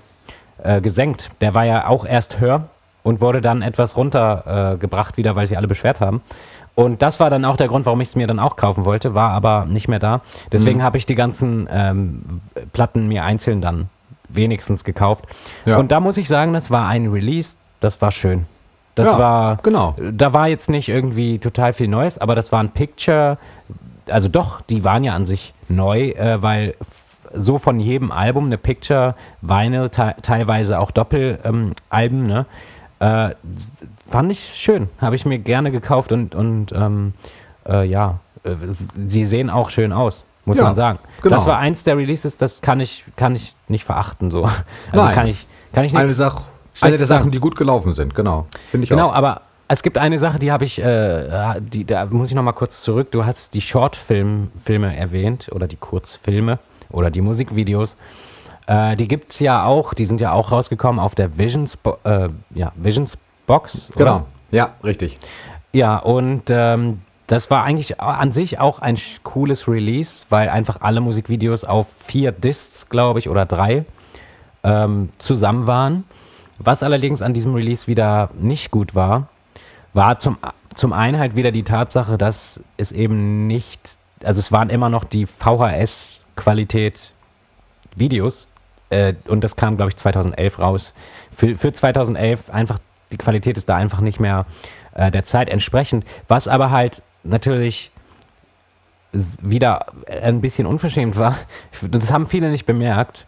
äh, gesenkt. Der war ja auch erst höher und wurde dann etwas runtergebracht äh, wieder, weil sie alle beschwert haben. Und das war dann auch der Grund, warum ich es mir dann auch kaufen wollte, war aber nicht mehr da. Deswegen mhm. habe ich die ganzen ähm, Platten mir einzeln dann wenigstens gekauft. Ja. Und da muss ich sagen, das war ein Release, das war schön. Das ja, war, genau. Da war jetzt nicht irgendwie total viel Neues, aber das waren Picture. Also doch, die waren ja an sich neu, äh, weil so von jedem Album eine Picture, Vinyl, te teilweise auch Doppelalben, ähm, ne? Äh, fand ich schön, habe ich mir gerne gekauft und, und ähm, äh, ja, äh, sie sehen auch schön aus muss ja, man sagen. Genau. Das war eins der Releases, das kann ich, kann ich nicht verachten. So. (laughs) Also Nein. kann ich, kann ich nicht. Eine Sache eine der Sachen, die gut gelaufen sind, genau. Finde ich genau, auch. Genau, aber es gibt eine Sache, die habe ich, äh, die, da muss ich nochmal kurz zurück. Du hast die Shortfilme -Film erwähnt oder die Kurzfilme oder die Musikvideos. Äh, die gibt es ja auch, die sind ja auch rausgekommen auf der Visions, äh, ja, Visions Box. Genau, ja, richtig. Ja, und ähm, das war eigentlich an sich auch ein cooles Release, weil einfach alle Musikvideos auf vier Discs, glaube ich, oder drei ähm, zusammen waren. Was allerdings an diesem Release wieder nicht gut war, war zum, zum einen halt wieder die Tatsache, dass es eben nicht, also es waren immer noch die VHS-Qualität Videos äh, und das kam, glaube ich, 2011 raus. Für, für 2011 einfach, die Qualität ist da einfach nicht mehr äh, der Zeit entsprechend, was aber halt natürlich wieder äh, ein bisschen unverschämt war. (laughs) Das haben viele nicht bemerkt,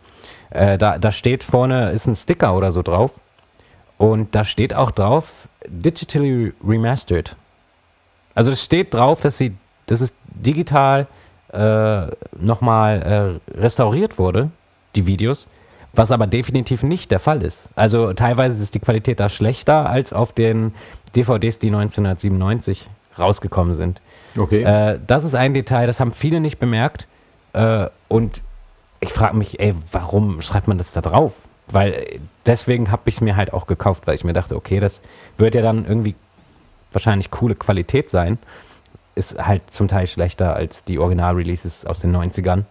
äh, da, da steht vorne, ist ein Sticker oder so drauf. Und da steht auch drauf, digitally remastered. Also es steht drauf, dass sie, dass es digital äh, nochmal äh, restauriert wurde, die Videos, was aber definitiv nicht der Fall ist. Also teilweise ist die Qualität da schlechter als auf den DVDs, die 1997 rausgekommen sind. Okay. Äh, das ist ein Detail, das haben viele nicht bemerkt. Äh, und ich frage mich, ey, warum schreibt man das da drauf? Weil äh, deswegen habe ich es mir halt auch gekauft, weil ich mir dachte, okay, das wird ja dann irgendwie wahrscheinlich coole Qualität sein. Ist halt zum Teil schlechter als die Original-Releases aus den 90ern.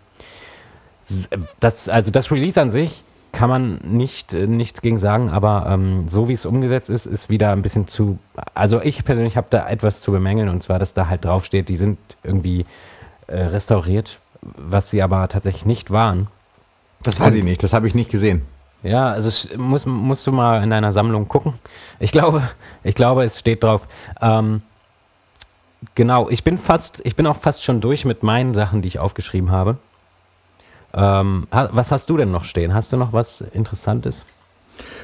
Äh, das, also das Release an sich kann man nicht äh, nichts gegen sagen, aber ähm, so wie es umgesetzt ist, ist wieder ein bisschen zu. Also ich persönlich habe da etwas zu bemängeln und zwar, dass da halt draufsteht, die sind irgendwie äh, restauriert was sie aber tatsächlich nicht waren. Das weiß ich nicht, das habe ich nicht gesehen. Ja, also muss, musst du mal in deiner Sammlung gucken. Ich glaube, ich glaube, es steht drauf. Ähm, genau, ich bin fast, ich bin auch fast schon durch mit meinen Sachen, die ich aufgeschrieben habe. Ähm, was hast du denn noch stehen? Hast du noch was Interessantes?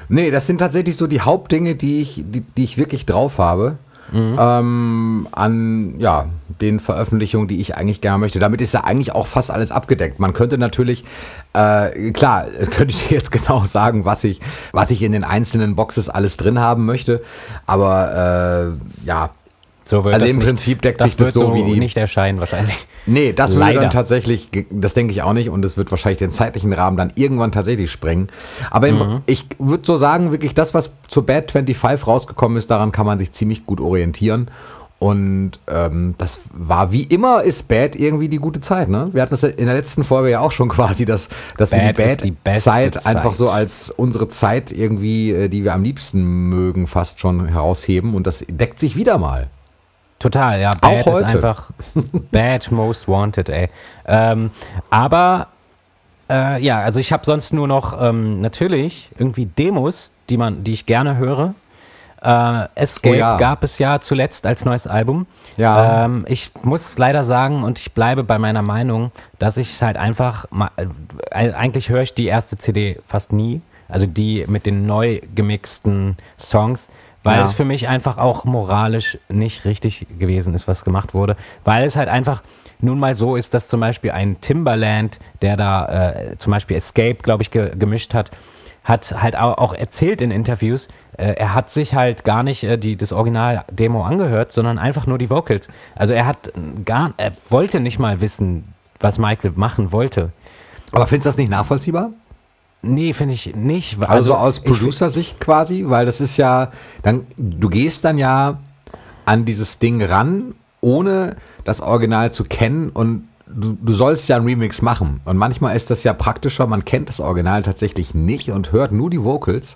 Nee, das sind tatsächlich so die Hauptdinge, die ich, die, die ich wirklich drauf habe mhm. ähm, an ja, den Veröffentlichungen, die ich eigentlich gerne möchte. Damit ist ja eigentlich auch fast alles abgedeckt. Man könnte natürlich, äh, klar, (laughs) könnte ich jetzt genau sagen, was ich, was ich in den einzelnen Boxes alles drin haben möchte, aber äh, ja, so also im nicht, Prinzip deckt sich das so, so wie die. nicht erscheinen wahrscheinlich. Nee, das würde dann tatsächlich, das denke ich auch nicht, und es wird wahrscheinlich den zeitlichen Rahmen dann irgendwann tatsächlich sprengen. Aber mhm. im, ich würde so sagen, wirklich das, was zur Bad 25 rausgekommen ist, daran kann man sich ziemlich gut orientieren. Und ähm, das war wie immer ist Bad irgendwie die gute Zeit. Ne? Wir hatten das in der letzten Folge ja auch schon (laughs) quasi, dass, dass Bad wir die Bad-Zeit Zeit. einfach so als unsere Zeit irgendwie, äh, die wir am liebsten mögen, fast schon herausheben. Und das deckt sich wieder mal. Total, ja. Bad Auch heute. ist einfach (laughs) Bad Most Wanted, ey. Ähm, aber äh, ja, also ich habe sonst nur noch ähm, natürlich irgendwie Demos, die man, die ich gerne höre. Äh, Escape oh ja. gab es ja zuletzt als neues Album. Ja. Ähm, ich muss leider sagen und ich bleibe bei meiner Meinung, dass ich es halt einfach, mal, äh, äh, eigentlich höre ich die erste CD fast nie, also die mit den neu gemixten Songs, weil ja. es für mich einfach auch moralisch nicht richtig gewesen ist, was gemacht wurde. Weil es halt einfach nun mal so ist, dass zum Beispiel ein Timberland, der da äh, zum Beispiel Escape, glaube ich, ge gemischt hat, hat halt auch erzählt in Interviews, äh, er hat sich halt gar nicht äh, die, das Original-Demo angehört, sondern einfach nur die Vocals. Also er hat äh, gar, er wollte nicht mal wissen, was Michael machen wollte. Aber findest du das nicht nachvollziehbar? Nee, finde ich nicht. Also, also aus Producer-Sicht quasi, weil das ist ja, dann, du gehst dann ja an dieses Ding ran, ohne das Original zu kennen und du, du sollst ja einen Remix machen. Und manchmal ist das ja praktischer, man kennt das Original tatsächlich nicht und hört nur die Vocals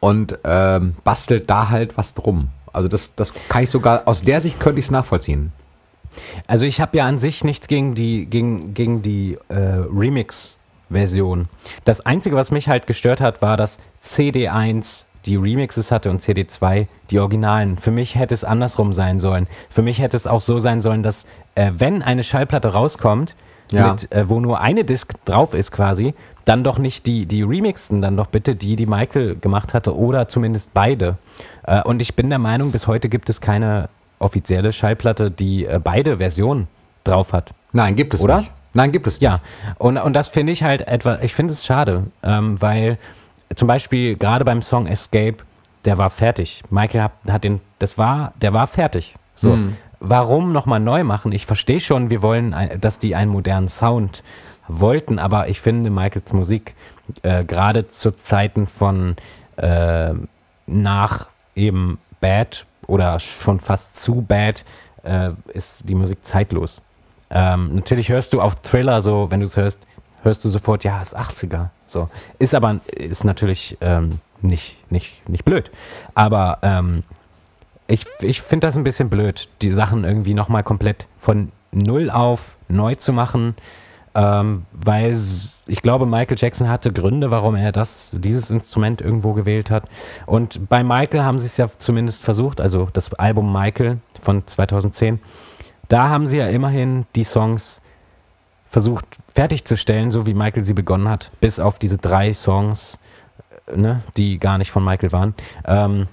und ähm, bastelt da halt was drum. Also das, das kann ich sogar, aus der Sicht könnte ich es nachvollziehen. Also ich habe ja an sich nichts gegen die, gegen, gegen die äh, Remix- Version. Das Einzige, was mich halt gestört hat, war, dass CD1 die Remixes hatte und CD2 die Originalen. Für mich hätte es andersrum sein sollen. Für mich hätte es auch so sein sollen, dass äh, wenn eine Schallplatte rauskommt, ja. mit, äh, wo nur eine Disc drauf ist quasi, dann doch nicht die, die Remixen, dann doch bitte die, die Michael gemacht hatte oder zumindest beide. Äh, und ich bin der Meinung, bis heute gibt es keine offizielle Schallplatte, die äh, beide Versionen drauf hat. Nein, gibt es oder? nicht. Nein, gibt es, ja. Und, und das finde ich halt etwas, ich finde es schade, ähm, weil zum Beispiel gerade beim Song Escape, der war fertig. Michael hat, hat den, das war, der war fertig. So. Hm. Warum nochmal neu machen? Ich verstehe schon, wir wollen, dass die einen modernen Sound wollten, aber ich finde Michaels Musik äh, gerade zu Zeiten von äh, nach eben Bad oder schon fast zu Bad äh, ist die Musik zeitlos. Ähm, natürlich hörst du auf Thriller so, wenn du es hörst, hörst du sofort, ja, ist 80er. So. Ist aber, ist natürlich ähm, nicht, nicht, nicht blöd. Aber ähm, ich, ich finde das ein bisschen blöd, die Sachen irgendwie nochmal komplett von Null auf neu zu machen, ähm, weil ich glaube, Michael Jackson hatte Gründe, warum er das, dieses Instrument irgendwo gewählt hat. Und bei Michael haben sie es ja zumindest versucht, also das Album Michael von 2010 da haben sie ja immerhin die Songs versucht fertigzustellen, so wie Michael sie begonnen hat, bis auf diese drei Songs, äh, ne, die gar nicht von Michael waren. Ähm,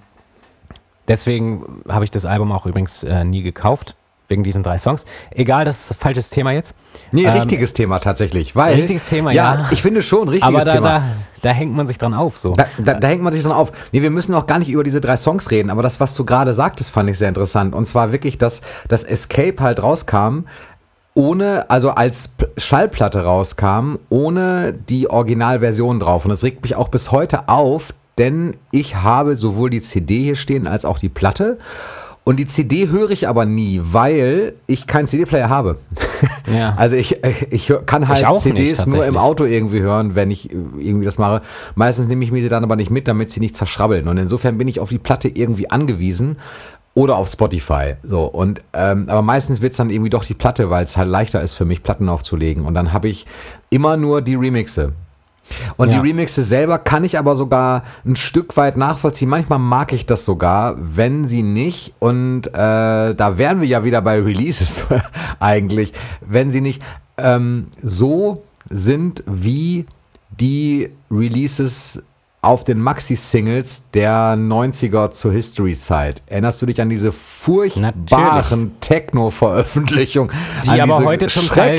deswegen habe ich das Album auch übrigens äh, nie gekauft wegen diesen drei Songs. Egal, das ist ein falsches Thema jetzt. Nee, ähm, richtiges Thema tatsächlich, weil. Richtiges Thema, ja. ja. ich finde schon, richtiges aber da, Thema. Da, da hängt man sich dran auf, so. Da, da, da, hängt man sich dran auf. Nee, wir müssen auch gar nicht über diese drei Songs reden, aber das, was du gerade sagtest, fand ich sehr interessant. Und zwar wirklich, dass das Escape halt rauskam, ohne, also als Schallplatte rauskam, ohne die Originalversion drauf. Und das regt mich auch bis heute auf, denn ich habe sowohl die CD hier stehen als auch die Platte. Und die CD höre ich aber nie, weil ich keinen CD-Player habe. (laughs) Ja. Also ich, ich, ich kann halt ich CDs nicht, nur im Auto irgendwie hören, wenn ich irgendwie das mache. Meistens nehme ich mir sie dann aber nicht mit, damit sie nicht zerschrabbeln. Und insofern bin ich auf die Platte irgendwie angewiesen oder auf Spotify. So und ähm, aber meistens wird's dann irgendwie doch die Platte, weil es halt leichter ist für mich Platten aufzulegen. Und dann habe ich immer nur die Remixe. Und ja. die Remixe selber kann ich aber sogar ein Stück weit nachvollziehen. Manchmal mag ich das sogar, wenn sie nicht, und äh, da wären wir ja wieder bei Releases (laughs) eigentlich, wenn sie nicht ähm, so sind wie die Releases auf den Maxi-Singles der 90er zur History-Zeit. Erinnerst du dich an diese furchtbaren Techno-Veröffentlichungen? Die aber heute zum Teil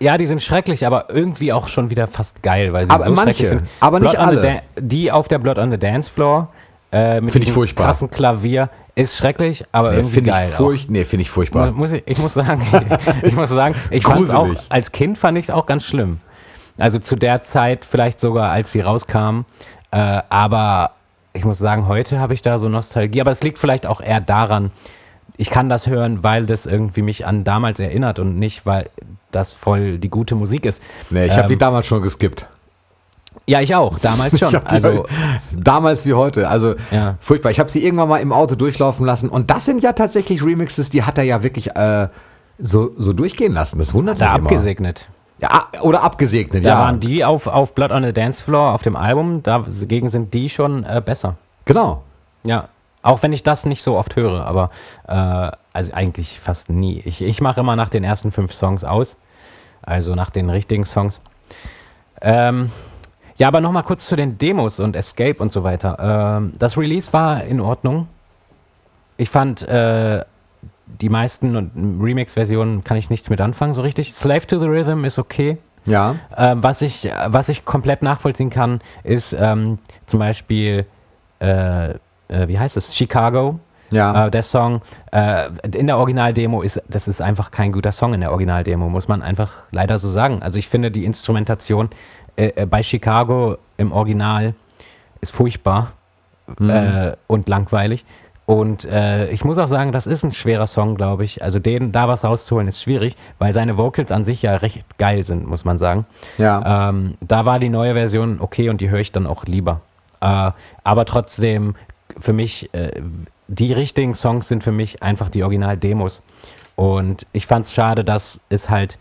ja, die sind schrecklich, aber irgendwie auch schon wieder fast geil, weil sie aber so manche, schrecklich sind. Aber Blood nicht alle. die auf der Blood on the Dance Floor äh, mit dem krassen Klavier ist schrecklich, aber nee, irgendwie geil. Ich furch- nee, finde ich furchtbar. Muss ich, ich muss sagen, ich, (laughs) ich muss sagen, ich fand's auch als Kind fand ich es auch ganz schlimm. Also zu der Zeit vielleicht sogar, als sie rauskamen. Äh, aber ich muss sagen, heute habe ich da so Nostalgie. Aber es liegt vielleicht auch eher daran, ich kann das hören, weil das irgendwie mich an damals erinnert und nicht, weil das voll die gute Musik ist. Nee, ich ähm, die damals schon geskippt. Ja, ich auch, damals (laughs) schon. Ich hab also, (laughs) damals wie heute. Also ja. furchtbar. Ich habe sie irgendwann mal im Auto durchlaufen lassen. Und das sind ja tatsächlich Remixes, die hat er ja wirklich äh, so, so durchgehen lassen. Das wundert mich. Da abgesegnet. Immer. Ja, ah, oder abgesegnet, da ja. Da waren die auf, auf Blood on the Dance Floor auf dem Album, dagegen sind die schon äh, besser. Genau. Ja, auch wenn ich das nicht so oft höre, aber äh, also eigentlich fast nie. Ich, ich mache immer nach den ersten fünf Songs aus. Also nach den richtigen Songs. Ähm, ja, aber nochmal kurz zu den Demos und Escape und so weiter. Ähm, das Release war in Ordnung. Ich fand äh, die meisten Remix-Versionen kann ich nichts mit anfangen, so richtig. Slave to the Rhythm ist okay. Ja. Ähm, was, ich, was ich komplett nachvollziehen kann, ist ähm, zum Beispiel. Äh, äh, wie heißt es, Chicago. Ja. Äh, der Song äh, in der Originaldemo ist, das ist einfach kein guter Song in der Originaldemo, muss man einfach leider so sagen. Also ich finde die Instrumentation äh, äh, bei Chicago im Original ist furchtbar mhm. Äh, und langweilig. Und äh, ich muss auch sagen, das ist ein schwerer Song, glaube ich. Also den da was rauszuholen ist schwierig, weil seine Vocals an sich ja recht geil sind, muss man sagen. Ja. Ähm, da war die neue Version okay und die höre ich dann auch lieber. Äh, aber trotzdem für mich, äh, die richtigen Songs sind für mich einfach die Original-Demos. Und ich fand es schade, dass es halt,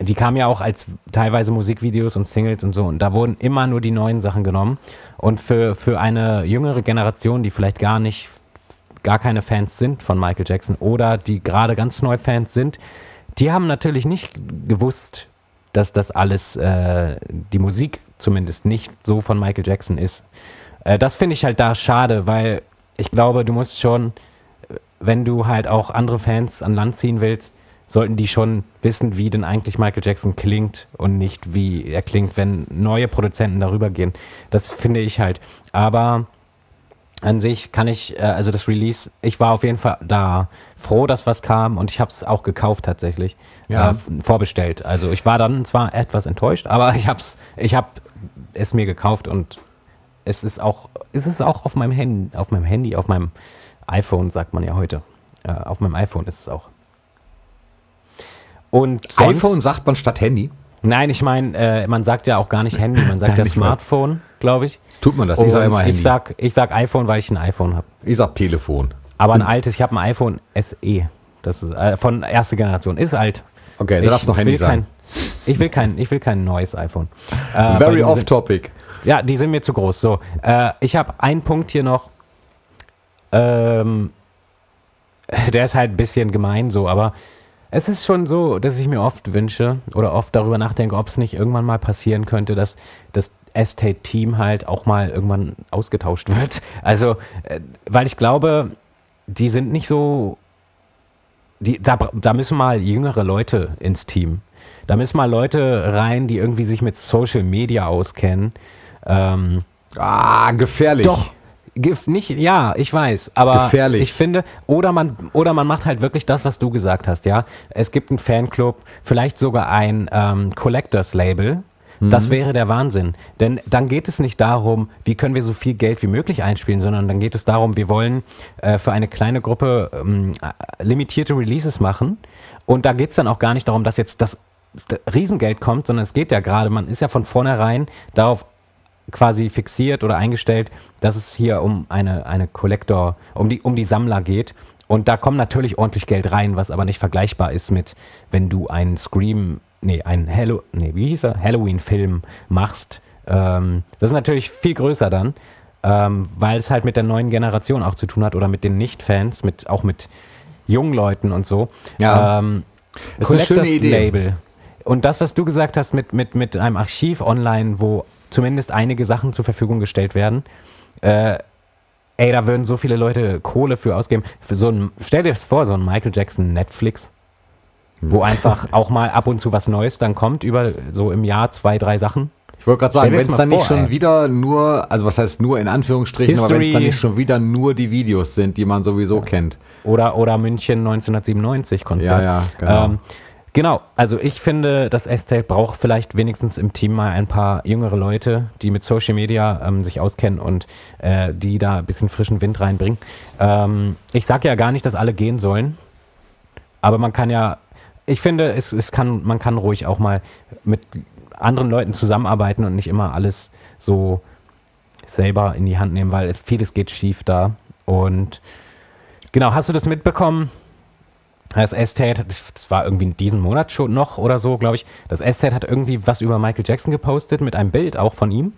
die kamen ja auch als teilweise Musikvideos und Singles und so. Und da wurden immer nur die neuen Sachen genommen. Und für, für eine jüngere Generation, die vielleicht gar nicht, gar keine Fans sind von Michael Jackson oder die gerade ganz neu Fans sind, die haben natürlich nicht gewusst, dass das alles, äh, die Musik zumindest nicht so von Michael Jackson ist. Äh, das finde ich halt da schade, weil ich glaube, du musst schon, wenn du halt auch andere Fans an Land ziehen willst, sollten die schon wissen, wie denn eigentlich Michael Jackson klingt und nicht wie er klingt, wenn neue Produzenten darüber gehen. Das finde ich halt. Aber an sich kann ich, äh, also das Release, ich war auf jeden Fall da froh, dass was kam und ich habe es auch gekauft tatsächlich, ja. äh, vorbestellt. Also ich war dann zwar etwas enttäuscht, aber (laughs) ich habe ich hab es mir gekauft und es ist auch, es ist auch auf meinem Handy, auf meinem Handy, auf meinem iPhone, sagt man ja heute. Äh, auf meinem iPhone ist es auch. Und sonst, iPhone sagt man statt Handy? Nein, ich meine, äh, man sagt ja auch gar nicht Handy, man sagt ja Smartphone, glaube ich. Tut man das? ich sage immer Handy. Ich sag, ich sag iPhone, weil ich ein iPhone habe. Ich sag Telefon. Aber ein altes, ich habe ein iPhone SE. Das ist äh, von erster Generation. Ist alt. Okay, da darfst noch Handy kein, sein. ich will kein, ich will kein neues iPhone. Äh, Very off-topic. Ja, die sind mir zu groß. So, äh, ich habe einen Punkt hier noch. Ähm, der ist halt ein bisschen gemein so, aber es ist schon so, dass ich mir oft wünsche oder oft darüber nachdenke, ob es nicht irgendwann mal passieren könnte, dass das Estate-Team halt auch mal irgendwann ausgetauscht wird. Also, äh, weil ich glaube, die sind nicht so. Die, da, da müssen mal jüngere Leute ins Team. Da müssen mal Leute rein, die irgendwie sich mit Social Media auskennen ähm, ah, gefährlich. Doch. Nicht, ja, ich weiß, aber Gefährlich. ich finde, oder man, oder man macht halt wirklich das, was du gesagt hast, ja. Es gibt einen Fanclub, vielleicht sogar ein ähm, Collectors Label. Mhm. Das wäre der Wahnsinn. Denn dann geht es nicht darum, wie können wir so viel Geld wie möglich einspielen, sondern dann geht es darum, wir wollen äh, für eine kleine Gruppe ähm, äh, limitierte Releases machen. Und da geht es dann auch gar nicht darum, dass jetzt das Riesengeld kommt, sondern es geht ja gerade, man ist ja von vornherein darauf quasi fixiert oder eingestellt, dass es hier um eine, eine Collector, um die, um die Sammler geht. Und da kommt natürlich ordentlich Geld rein, was aber nicht vergleichbar ist mit, wenn du einen Scream, nee, einen Hallo, nee, wie hieß er? Halloween-Film machst. Ähm, das ist natürlich viel größer dann, ähm, weil es halt mit der neuen Generation auch zu tun hat oder mit den Nicht-Fans, mit, auch mit jungen Leuten und so. Ja. Ähm, das ist eine schöne Idee. Label. Und das, was du gesagt hast mit, mit, mit einem Archiv online, wo zumindest einige Sachen zur Verfügung gestellt werden. Äh, ey, da würden so viele Leute Kohle für ausgeben. Für so ein, stell dir das vor, so ein Michael Jackson Netflix, wo hm. einfach (laughs) auch mal ab und zu was Neues dann kommt, über so im Jahr zwei, drei Sachen. Ich wollte gerade sagen, wenn es dann vor, nicht schon ey. wieder nur, also was heißt nur in Anführungsstrichen, History. aber wenn es dann nicht schon wieder nur die Videos sind, die man sowieso ja. kennt. Oder, oder München 1997 Konzert. Ja, ja, genau. Ähm, Genau, also ich finde, das Estate braucht vielleicht wenigstens im Team mal ein paar jüngere Leute, die mit Social Media ähm, sich auskennen und äh, die da ein bisschen frischen Wind reinbringen. Ähm, ich sage ja gar nicht, dass alle gehen sollen, aber man kann ja, ich finde, es, es kann, man kann ruhig auch mal mit anderen Leuten zusammenarbeiten und nicht immer alles so selber in die Hand nehmen, weil es, vieles geht schief da. Und genau, hast du das mitbekommen? Das Estate, das war irgendwie in diesem Monat schon noch oder so, glaube ich. Das Estate hat irgendwie was über Michael Jackson gepostet, mit einem Bild auch von ihm.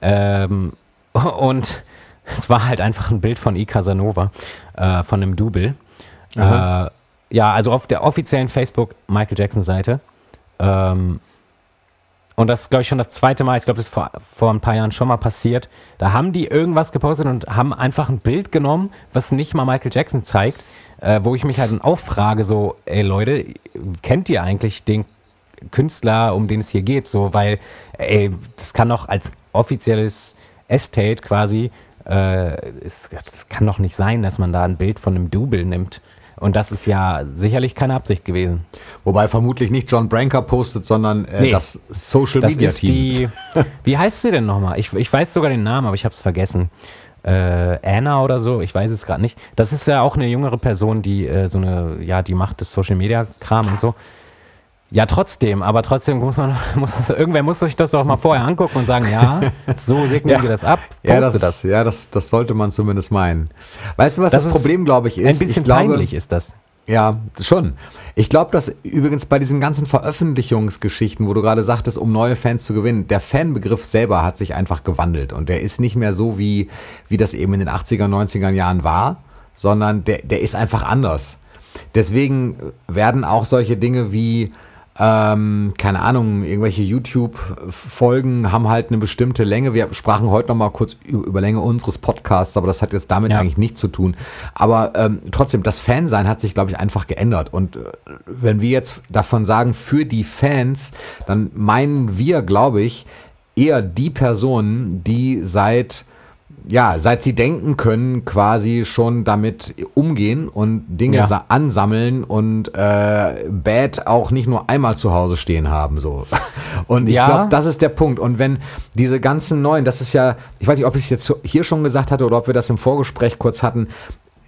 Ähm, (laughs) und es war halt einfach ein Bild von I. Casanova, äh, von einem Double. Äh, ja, also auf der offiziellen Facebook-Michael Jackson-Seite. Ähm, und das ist, glaube ich, schon das zweite Mal. Ich glaube, das ist vor, vor ein paar Jahren schon mal passiert. Da haben die irgendwas gepostet und haben einfach ein Bild genommen, was nicht mal Michael Jackson zeigt, äh, wo ich mich halt auch frage, so, ey Leute, kennt ihr eigentlich den Künstler, um den es hier geht? So, weil, ey, das kann doch als offizielles Estate quasi, äh, es, das kann doch nicht sein, dass man da ein Bild von einem Double nimmt. Und das ist ja sicherlich keine Absicht gewesen. Wobei vermutlich nicht John Branker postet, sondern äh, nee, das Social Media das Team. Die, wie heißt sie denn nochmal? Ich, ich weiß sogar den Namen, aber ich habe es vergessen äh, Anna oder so, ich weiß es gerade nicht. Das ist ja auch eine jüngere Person, die äh, so eine, ja, die macht das Social Media Kram und so. Ja, trotzdem, aber trotzdem muss man, (laughs) muss das, irgendwer muss sich das doch mal vorher angucken und sagen, ja, (laughs) so segnen ja. wir das ab. Ja, das, das, ja das, das sollte man zumindest meinen. Weißt du, was das, das Problem, glaube ich, ist? Ein bisschen ich glaube, peinlich ist das. Ja, schon. Ich glaube, dass übrigens bei diesen ganzen Veröffentlichungsgeschichten, wo du gerade sagtest, um neue Fans zu gewinnen, der Fanbegriff selber hat sich einfach gewandelt und der ist nicht mehr so, wie, wie das eben in den 80er, 90er Jahren war, sondern der, der ist einfach anders. Deswegen werden auch solche Dinge wie ähm, keine Ahnung, irgendwelche YouTube-Folgen haben halt eine bestimmte Länge. Wir sprachen heute noch mal kurz über Länge unseres Podcasts, aber das hat jetzt damit ja. eigentlich nichts zu tun. Aber ähm, trotzdem, das Fansein hat sich, glaube ich, einfach geändert. Und äh, wenn wir jetzt davon sagen, für die Fans, dann meinen wir, glaube ich, eher die Personen, die seit ja, seit sie denken können, quasi schon damit umgehen und Dinge ja. ansammeln und äh, Bad auch nicht nur einmal zu Hause stehen haben. So. (laughs) Und ich ja. glaube, das ist der Punkt. Und wenn diese ganzen neuen, das ist ja, ich weiß nicht, ob ich es jetzt hier schon gesagt hatte oder ob wir das im Vorgespräch kurz hatten,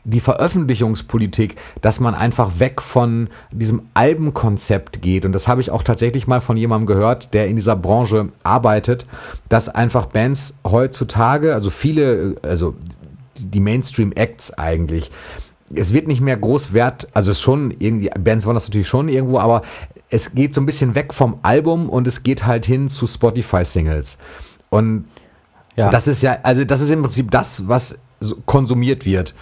die Veröffentlichungspolitik, dass man einfach weg von diesem Albenkonzept geht. Und das habe ich auch tatsächlich mal von jemandem gehört, der in dieser Branche arbeitet, dass einfach Bands heutzutage, also viele, also die Mainstream-Acts eigentlich, es wird nicht mehr groß wert, also schon irgendwie, Bands waren das natürlich schon irgendwo, aber es geht so ein bisschen weg vom Album und es geht halt hin zu Spotify-Singles. Und ja. das ist ja, also das ist im Prinzip das, was konsumiert wird.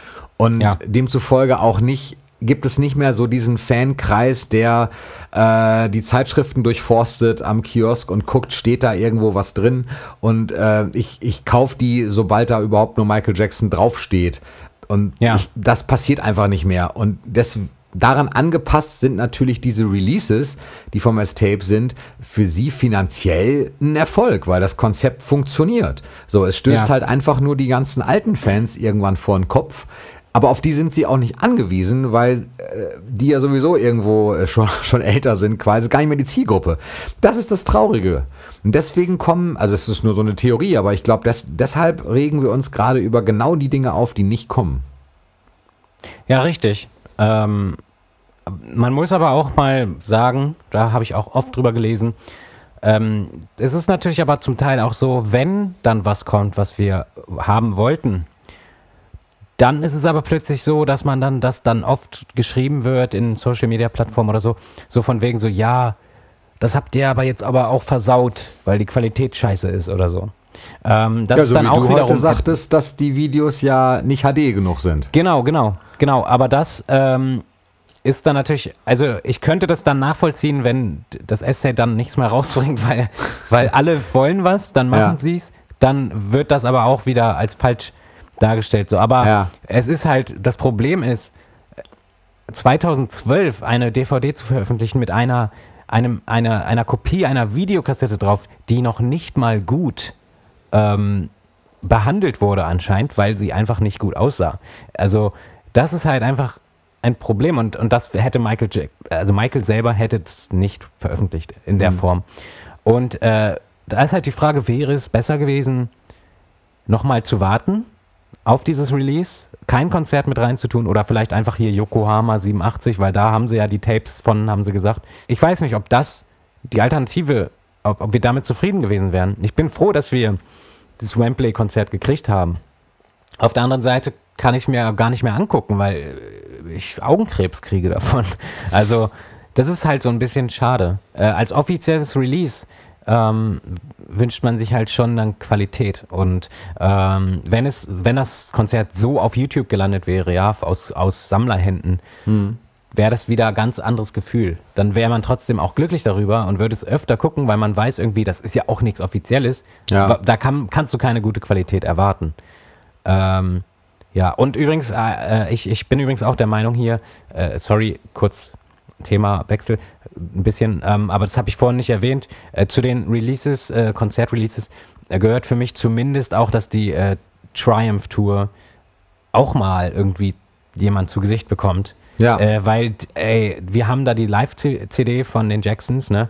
Und ja. demzufolge auch nicht gibt es nicht mehr so diesen Fankreis, der äh, die Zeitschriften durchforstet am Kiosk und guckt, steht da irgendwo was drin. Und äh, ich, ich kaufe die, sobald da überhaupt nur Michael Jackson draufsteht. Und ja. ich, das passiert einfach nicht mehr. Und das, daran angepasst sind natürlich diese Releases, die vom S-Tape sind, für sie finanziell ein Erfolg, weil das Konzept funktioniert. So, es stößt ja. halt einfach nur die ganzen alten Fans irgendwann vor den Kopf aber auf die sind sie auch nicht angewiesen, weil äh, die ja sowieso irgendwo äh, schon, (laughs) schon älter sind, quasi gar nicht mehr die Zielgruppe. Das ist das Traurige. Und deswegen kommen, also es ist nur so eine Theorie, aber ich glaube, deshalb regen wir uns gerade über genau die Dinge auf, die nicht kommen. Ja, richtig. Ähm, man muss aber auch mal sagen, da habe ich auch oft drüber gelesen, ähm, es ist natürlich aber zum Teil auch so, wenn dann was kommt, was wir haben wollten, dann ist es aber plötzlich so, dass man dann, das dann oft geschrieben wird in Social Media Plattformen oder so, so von wegen so, ja, das habt ihr aber jetzt aber auch versaut, weil die Qualität scheiße ist oder so. Ähm, das ja, so ist dann wie auch du wiederum heute sagtest, dass die Videos ja nicht HD genug sind. Genau, genau, genau. Aber das ähm, ist dann natürlich, also ich könnte das dann nachvollziehen, wenn das Essay dann nichts mehr rausbringt, (laughs) weil, weil alle wollen was, dann machen ja. sie es, dann wird das aber auch wieder als falsch dargestellt. So. Aber ja. es ist halt, das Problem ist, 2012 eine DVD zu veröffentlichen mit einer, einem, einer, einer Kopie einer Videokassette drauf, die noch nicht mal gut ähm, behandelt wurde anscheinend, weil sie einfach nicht gut aussah. Also das ist halt einfach ein Problem und, und das hätte Michael Jack, also Michael selber hätte es nicht veröffentlicht in der mhm. Form. Und äh, da ist halt die Frage, wäre es besser gewesen, nochmal zu warten auf dieses Release kein Konzert mit reinzutun oder vielleicht einfach hier Yokohama 87, weil da haben sie ja die Tapes von, haben sie gesagt. Ich weiß nicht, ob das die Alternative, ob, ob wir damit zufrieden gewesen wären. Ich bin froh, dass wir das Wembley-Konzert gekriegt haben. Auf der anderen Seite kann ich mir gar nicht mehr angucken, weil ich Augenkrebs kriege davon. Also, das ist halt so ein bisschen schade. Äh, als offizielles Release ähm, wünscht man sich halt schon dann Qualität. Und ähm, wenn es, wenn das Konzert so auf YouTube gelandet wäre, ja, aus, aus Sammlerhänden, hm. wäre das wieder ein ganz anderes Gefühl. Dann wäre man trotzdem auch glücklich darüber und würde es öfter gucken, weil man weiß irgendwie, das ist ja auch nichts Offizielles. Ja. Da kann, kannst du keine gute Qualität erwarten. Ähm, ja, und übrigens, äh, äh ich, ich bin übrigens auch der Meinung hier, äh, sorry, kurz Themawechsel ein bisschen, ähm, aber das habe ich vorhin nicht erwähnt. Äh, zu den Releases, äh, Konzertreleases äh, gehört für mich zumindest auch, dass die äh, Triumph Tour auch mal irgendwie jemand zu Gesicht bekommt. Ja. Äh, weil, ey, wir haben da die Live-CD von den Jacksons, ne?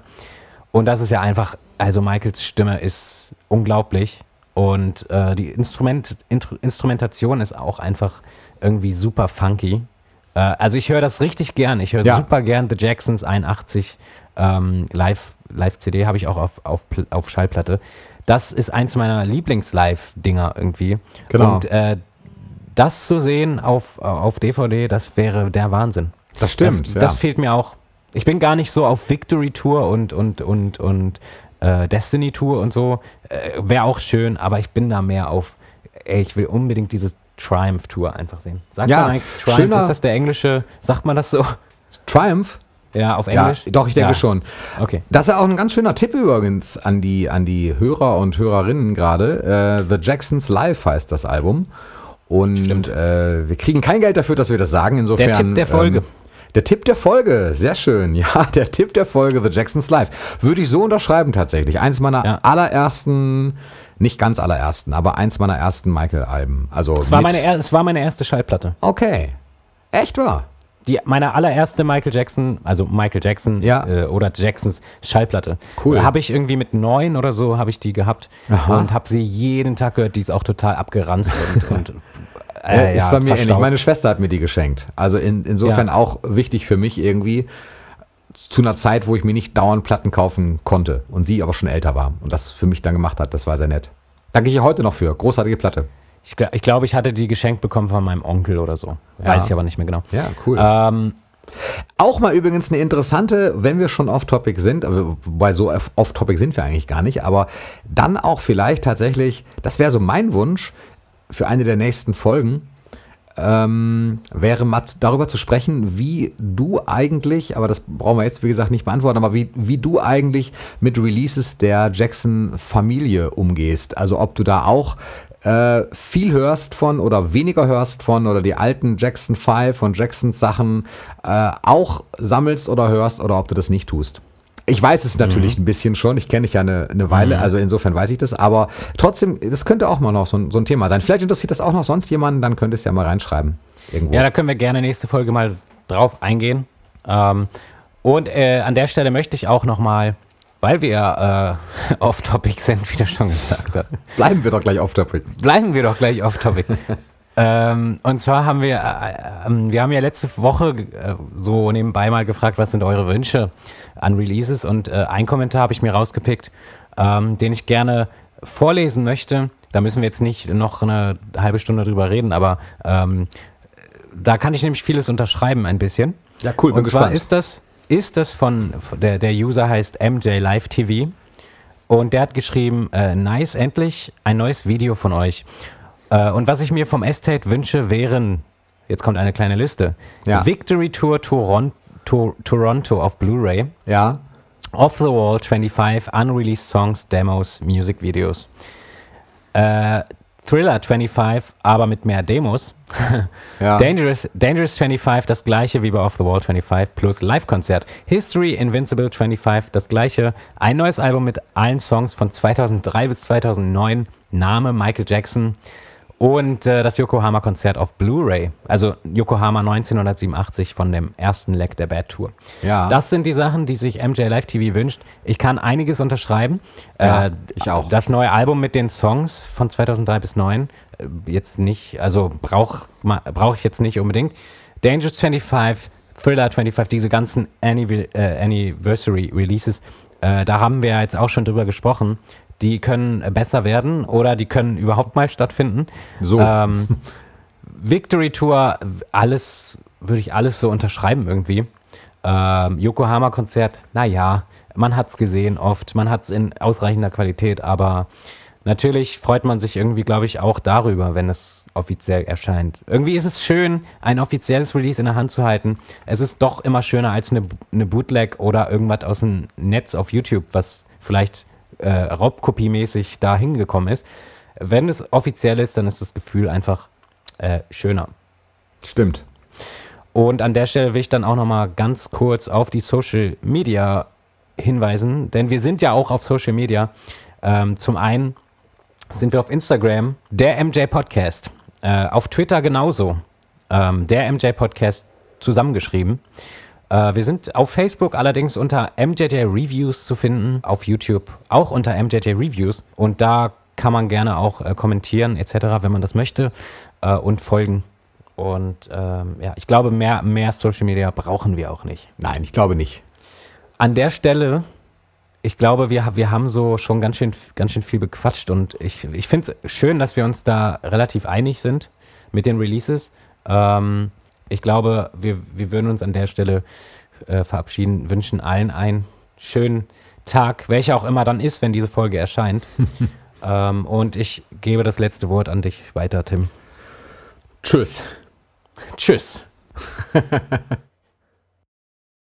Und das ist ja einfach, also Michaels Stimme ist unglaublich. Und äh, die Instrument, Instrumentation ist auch einfach irgendwie super funky. Äh, also ich höre das richtig gern. Ich höre ja. super gern The Jacksons 81 ähm, Live, Live-CD habe ich auch auf, auf, auf Schallplatte. Das ist eins meiner Lieblings-Live-Dinger irgendwie. Genau. Und äh, das zu sehen auf, auf DVD, das wäre der Wahnsinn. Das stimmt. Das, ja. das fehlt mir auch. Ich bin gar nicht so auf Victory Tour und, und, und, und äh, Destiny Tour und so. Äh, wäre auch schön, aber ich bin da mehr auf, ey, ich will unbedingt dieses Triumph Tour einfach sehen. Sagt ja, man eigentlich Triumph? Schöner, ist das der englische, sagt man das so? Triumph? Ja, auf Englisch? Ja, doch, ich denke ja. schon. Okay. Das ist auch ein ganz schöner Tipp übrigens an die, an die Hörer und Hörerinnen gerade. Äh, The Jacksons Live heißt das Album. Und äh, wir kriegen kein Geld dafür, dass wir das sagen. Insofern. Der Tipp der Folge. Ähm, der Tipp der Folge, sehr schön. (laughs) Ja, der Tipp der Folge, The Jacksons Live. Würde ich so unterschreiben tatsächlich. Eins meiner ja. allerersten nicht ganz allerersten, aber eins meiner ersten Michael-Alben. Also es, war meine es war meine erste Schallplatte. Okay. Echt wahr? Die, meine allererste Michael Jackson, also Michael Jackson ja. äh, oder Jacksons Schallplatte. Cool. Äh, habe ich irgendwie mit neun oder so, habe ich die gehabt Aha. und habe sie jeden Tag gehört. Die ist auch total abgeranzt und, (laughs) und äh, ja, ist bei mir verstaubt. ähnlich. Meine Schwester hat mir die geschenkt. Also in, insofern ja. auch wichtig für mich irgendwie, zu einer Zeit, wo ich mir nicht dauernd Platten kaufen konnte und sie aber schon älter war und das für mich dann gemacht hat. Das war sehr nett. Danke ich ihr heute noch für. Großartige Platte. Ich, ich glaube, ich hatte die geschenkt bekommen von meinem Onkel oder so. Ja. Weiß ich aber nicht mehr genau. Ja, cool. Ähm, auch mal übrigens eine interessante, wenn wir schon off-topic sind, wobei so off-topic sind wir eigentlich gar nicht, aber dann auch vielleicht tatsächlich, das wäre so mein Wunsch für eine der nächsten Folgen, ähm, wäre mal darüber zu sprechen, wie du eigentlich, aber das brauchen wir jetzt wie gesagt nicht beantworten, aber wie, wie du eigentlich mit Releases der Jackson-Familie umgehst. Also ob du da auch äh, viel hörst von oder weniger hörst von oder die alten Jackson 5 von Jacksons Sachen äh, auch sammelst oder hörst oder ob du das nicht tust. Ich weiß es natürlich mhm. ein bisschen schon. Ich kenne dich ja eine, eine Weile, mhm. also insofern weiß ich das. Aber trotzdem, das könnte auch mal noch so, so ein Thema sein. Vielleicht interessiert das auch noch sonst jemanden, dann könnt ihr es ja mal reinschreiben. Irgendwo. Ja, da können wir gerne nächste Folge mal drauf eingehen. Ähm, und äh, an der Stelle möchte ich auch nochmal, weil wir äh, (laughs) off-topic sind, wie du schon gesagt hast. Bleiben wir doch gleich off-topic. Bleiben wir doch gleich off-topic. (laughs) Ähm, und zwar haben wir, äh, äh, wir haben ja letzte Woche äh, so nebenbei mal gefragt, was sind eure Wünsche an Releases und äh, ein Kommentar habe ich mir rausgepickt, ähm, den ich gerne vorlesen möchte. Da müssen wir jetzt nicht noch eine halbe Stunde drüber reden, aber ähm, da kann ich nämlich vieles unterschreiben ein bisschen. Ja, cool, bin und gespannt. Und zwar ist das, ist das von, der, der User heißt MJ Live TV und der hat geschrieben, äh, nice, endlich ein neues Video von euch. Äh, und was ich mir vom Estate wünsche, wären, jetzt kommt eine kleine Liste, ja. Victory Tour Toronto, Toronto auf Blu-ray. Ja. Off the Wall 25, Unreleased Songs, Demos, Music Videos. Äh, Thriller 25, aber mit mehr Demos. ja. (laughs) Dangerous, Dangerous 25, das gleiche wie bei Off the Wall 25, plus Live-Konzert. History Invincible 25, das gleiche. Ein neues Album mit allen Songs von 2003 bis 2009. Name Michael Jackson. Und äh, das Yokohama-Konzert auf Blu-ray. Also Yokohama 1987 von dem ersten Leck der Bad Tour. Ja. Das sind die Sachen, die sich MJ Live TV wünscht. Ich kann einiges unterschreiben. Ja, äh, ich auch. Das neue Album mit den Songs von 2003 bis 2009. Äh, jetzt nicht, also brauche brauch ich jetzt nicht unbedingt. Dangerous 25, Thriller 25, diese ganzen äh, Anniversary Releases, äh, da haben wir jetzt auch schon drüber gesprochen die können besser werden oder die können überhaupt mal stattfinden. So. Ähm, (laughs) Victory Tour, alles, würde ich alles so unterschreiben irgendwie. Ähm, Yokohama-Konzert, naja, man hat es gesehen oft, man hat es in ausreichender Qualität, aber natürlich freut man sich irgendwie, glaube ich, auch darüber, wenn es offiziell erscheint. Irgendwie ist es schön, ein offizielles Release in der Hand zu halten. Es ist doch immer schöner als eine, eine Bootleg oder irgendwas aus dem Netz auf YouTube, was vielleicht äh, Raubkopiemäßig da hingekommen ist. Wenn es offiziell ist, dann ist das Gefühl einfach äh, schöner. Stimmt. Und an der Stelle will ich dann auch nochmal ganz kurz auf die Social Media hinweisen, denn wir sind ja auch auf Social Media. Ähm, zum einen sind wir auf Instagram, der MJ Podcast. Äh, auf Twitter genauso, ähm, der MJ Podcast zusammengeschrieben. Äh, wir sind auf Facebook allerdings unter MJJ Reviews zu finden, auf YouTube auch unter MJJ Reviews und da kann man gerne auch äh, kommentieren etc., wenn man das möchte äh, und folgen. Und ähm, ja, ich glaube, mehr, mehr Social Media brauchen wir auch nicht. Nein, ich glaube nicht. An der Stelle, ich glaube, wir, wir haben so schon ganz schön, ganz schön viel bequatscht und ich, ich finde es schön, dass wir uns da relativ einig sind mit den Releases. Ähm, ich glaube, wir, wir würden uns an der Stelle äh, verabschieden, wünschen allen einen schönen Tag, welcher auch immer dann ist, wenn diese Folge erscheint. (laughs) ähm, und ich gebe das letzte Wort an dich weiter, Tim. Tschüss. Tschüss. (laughs)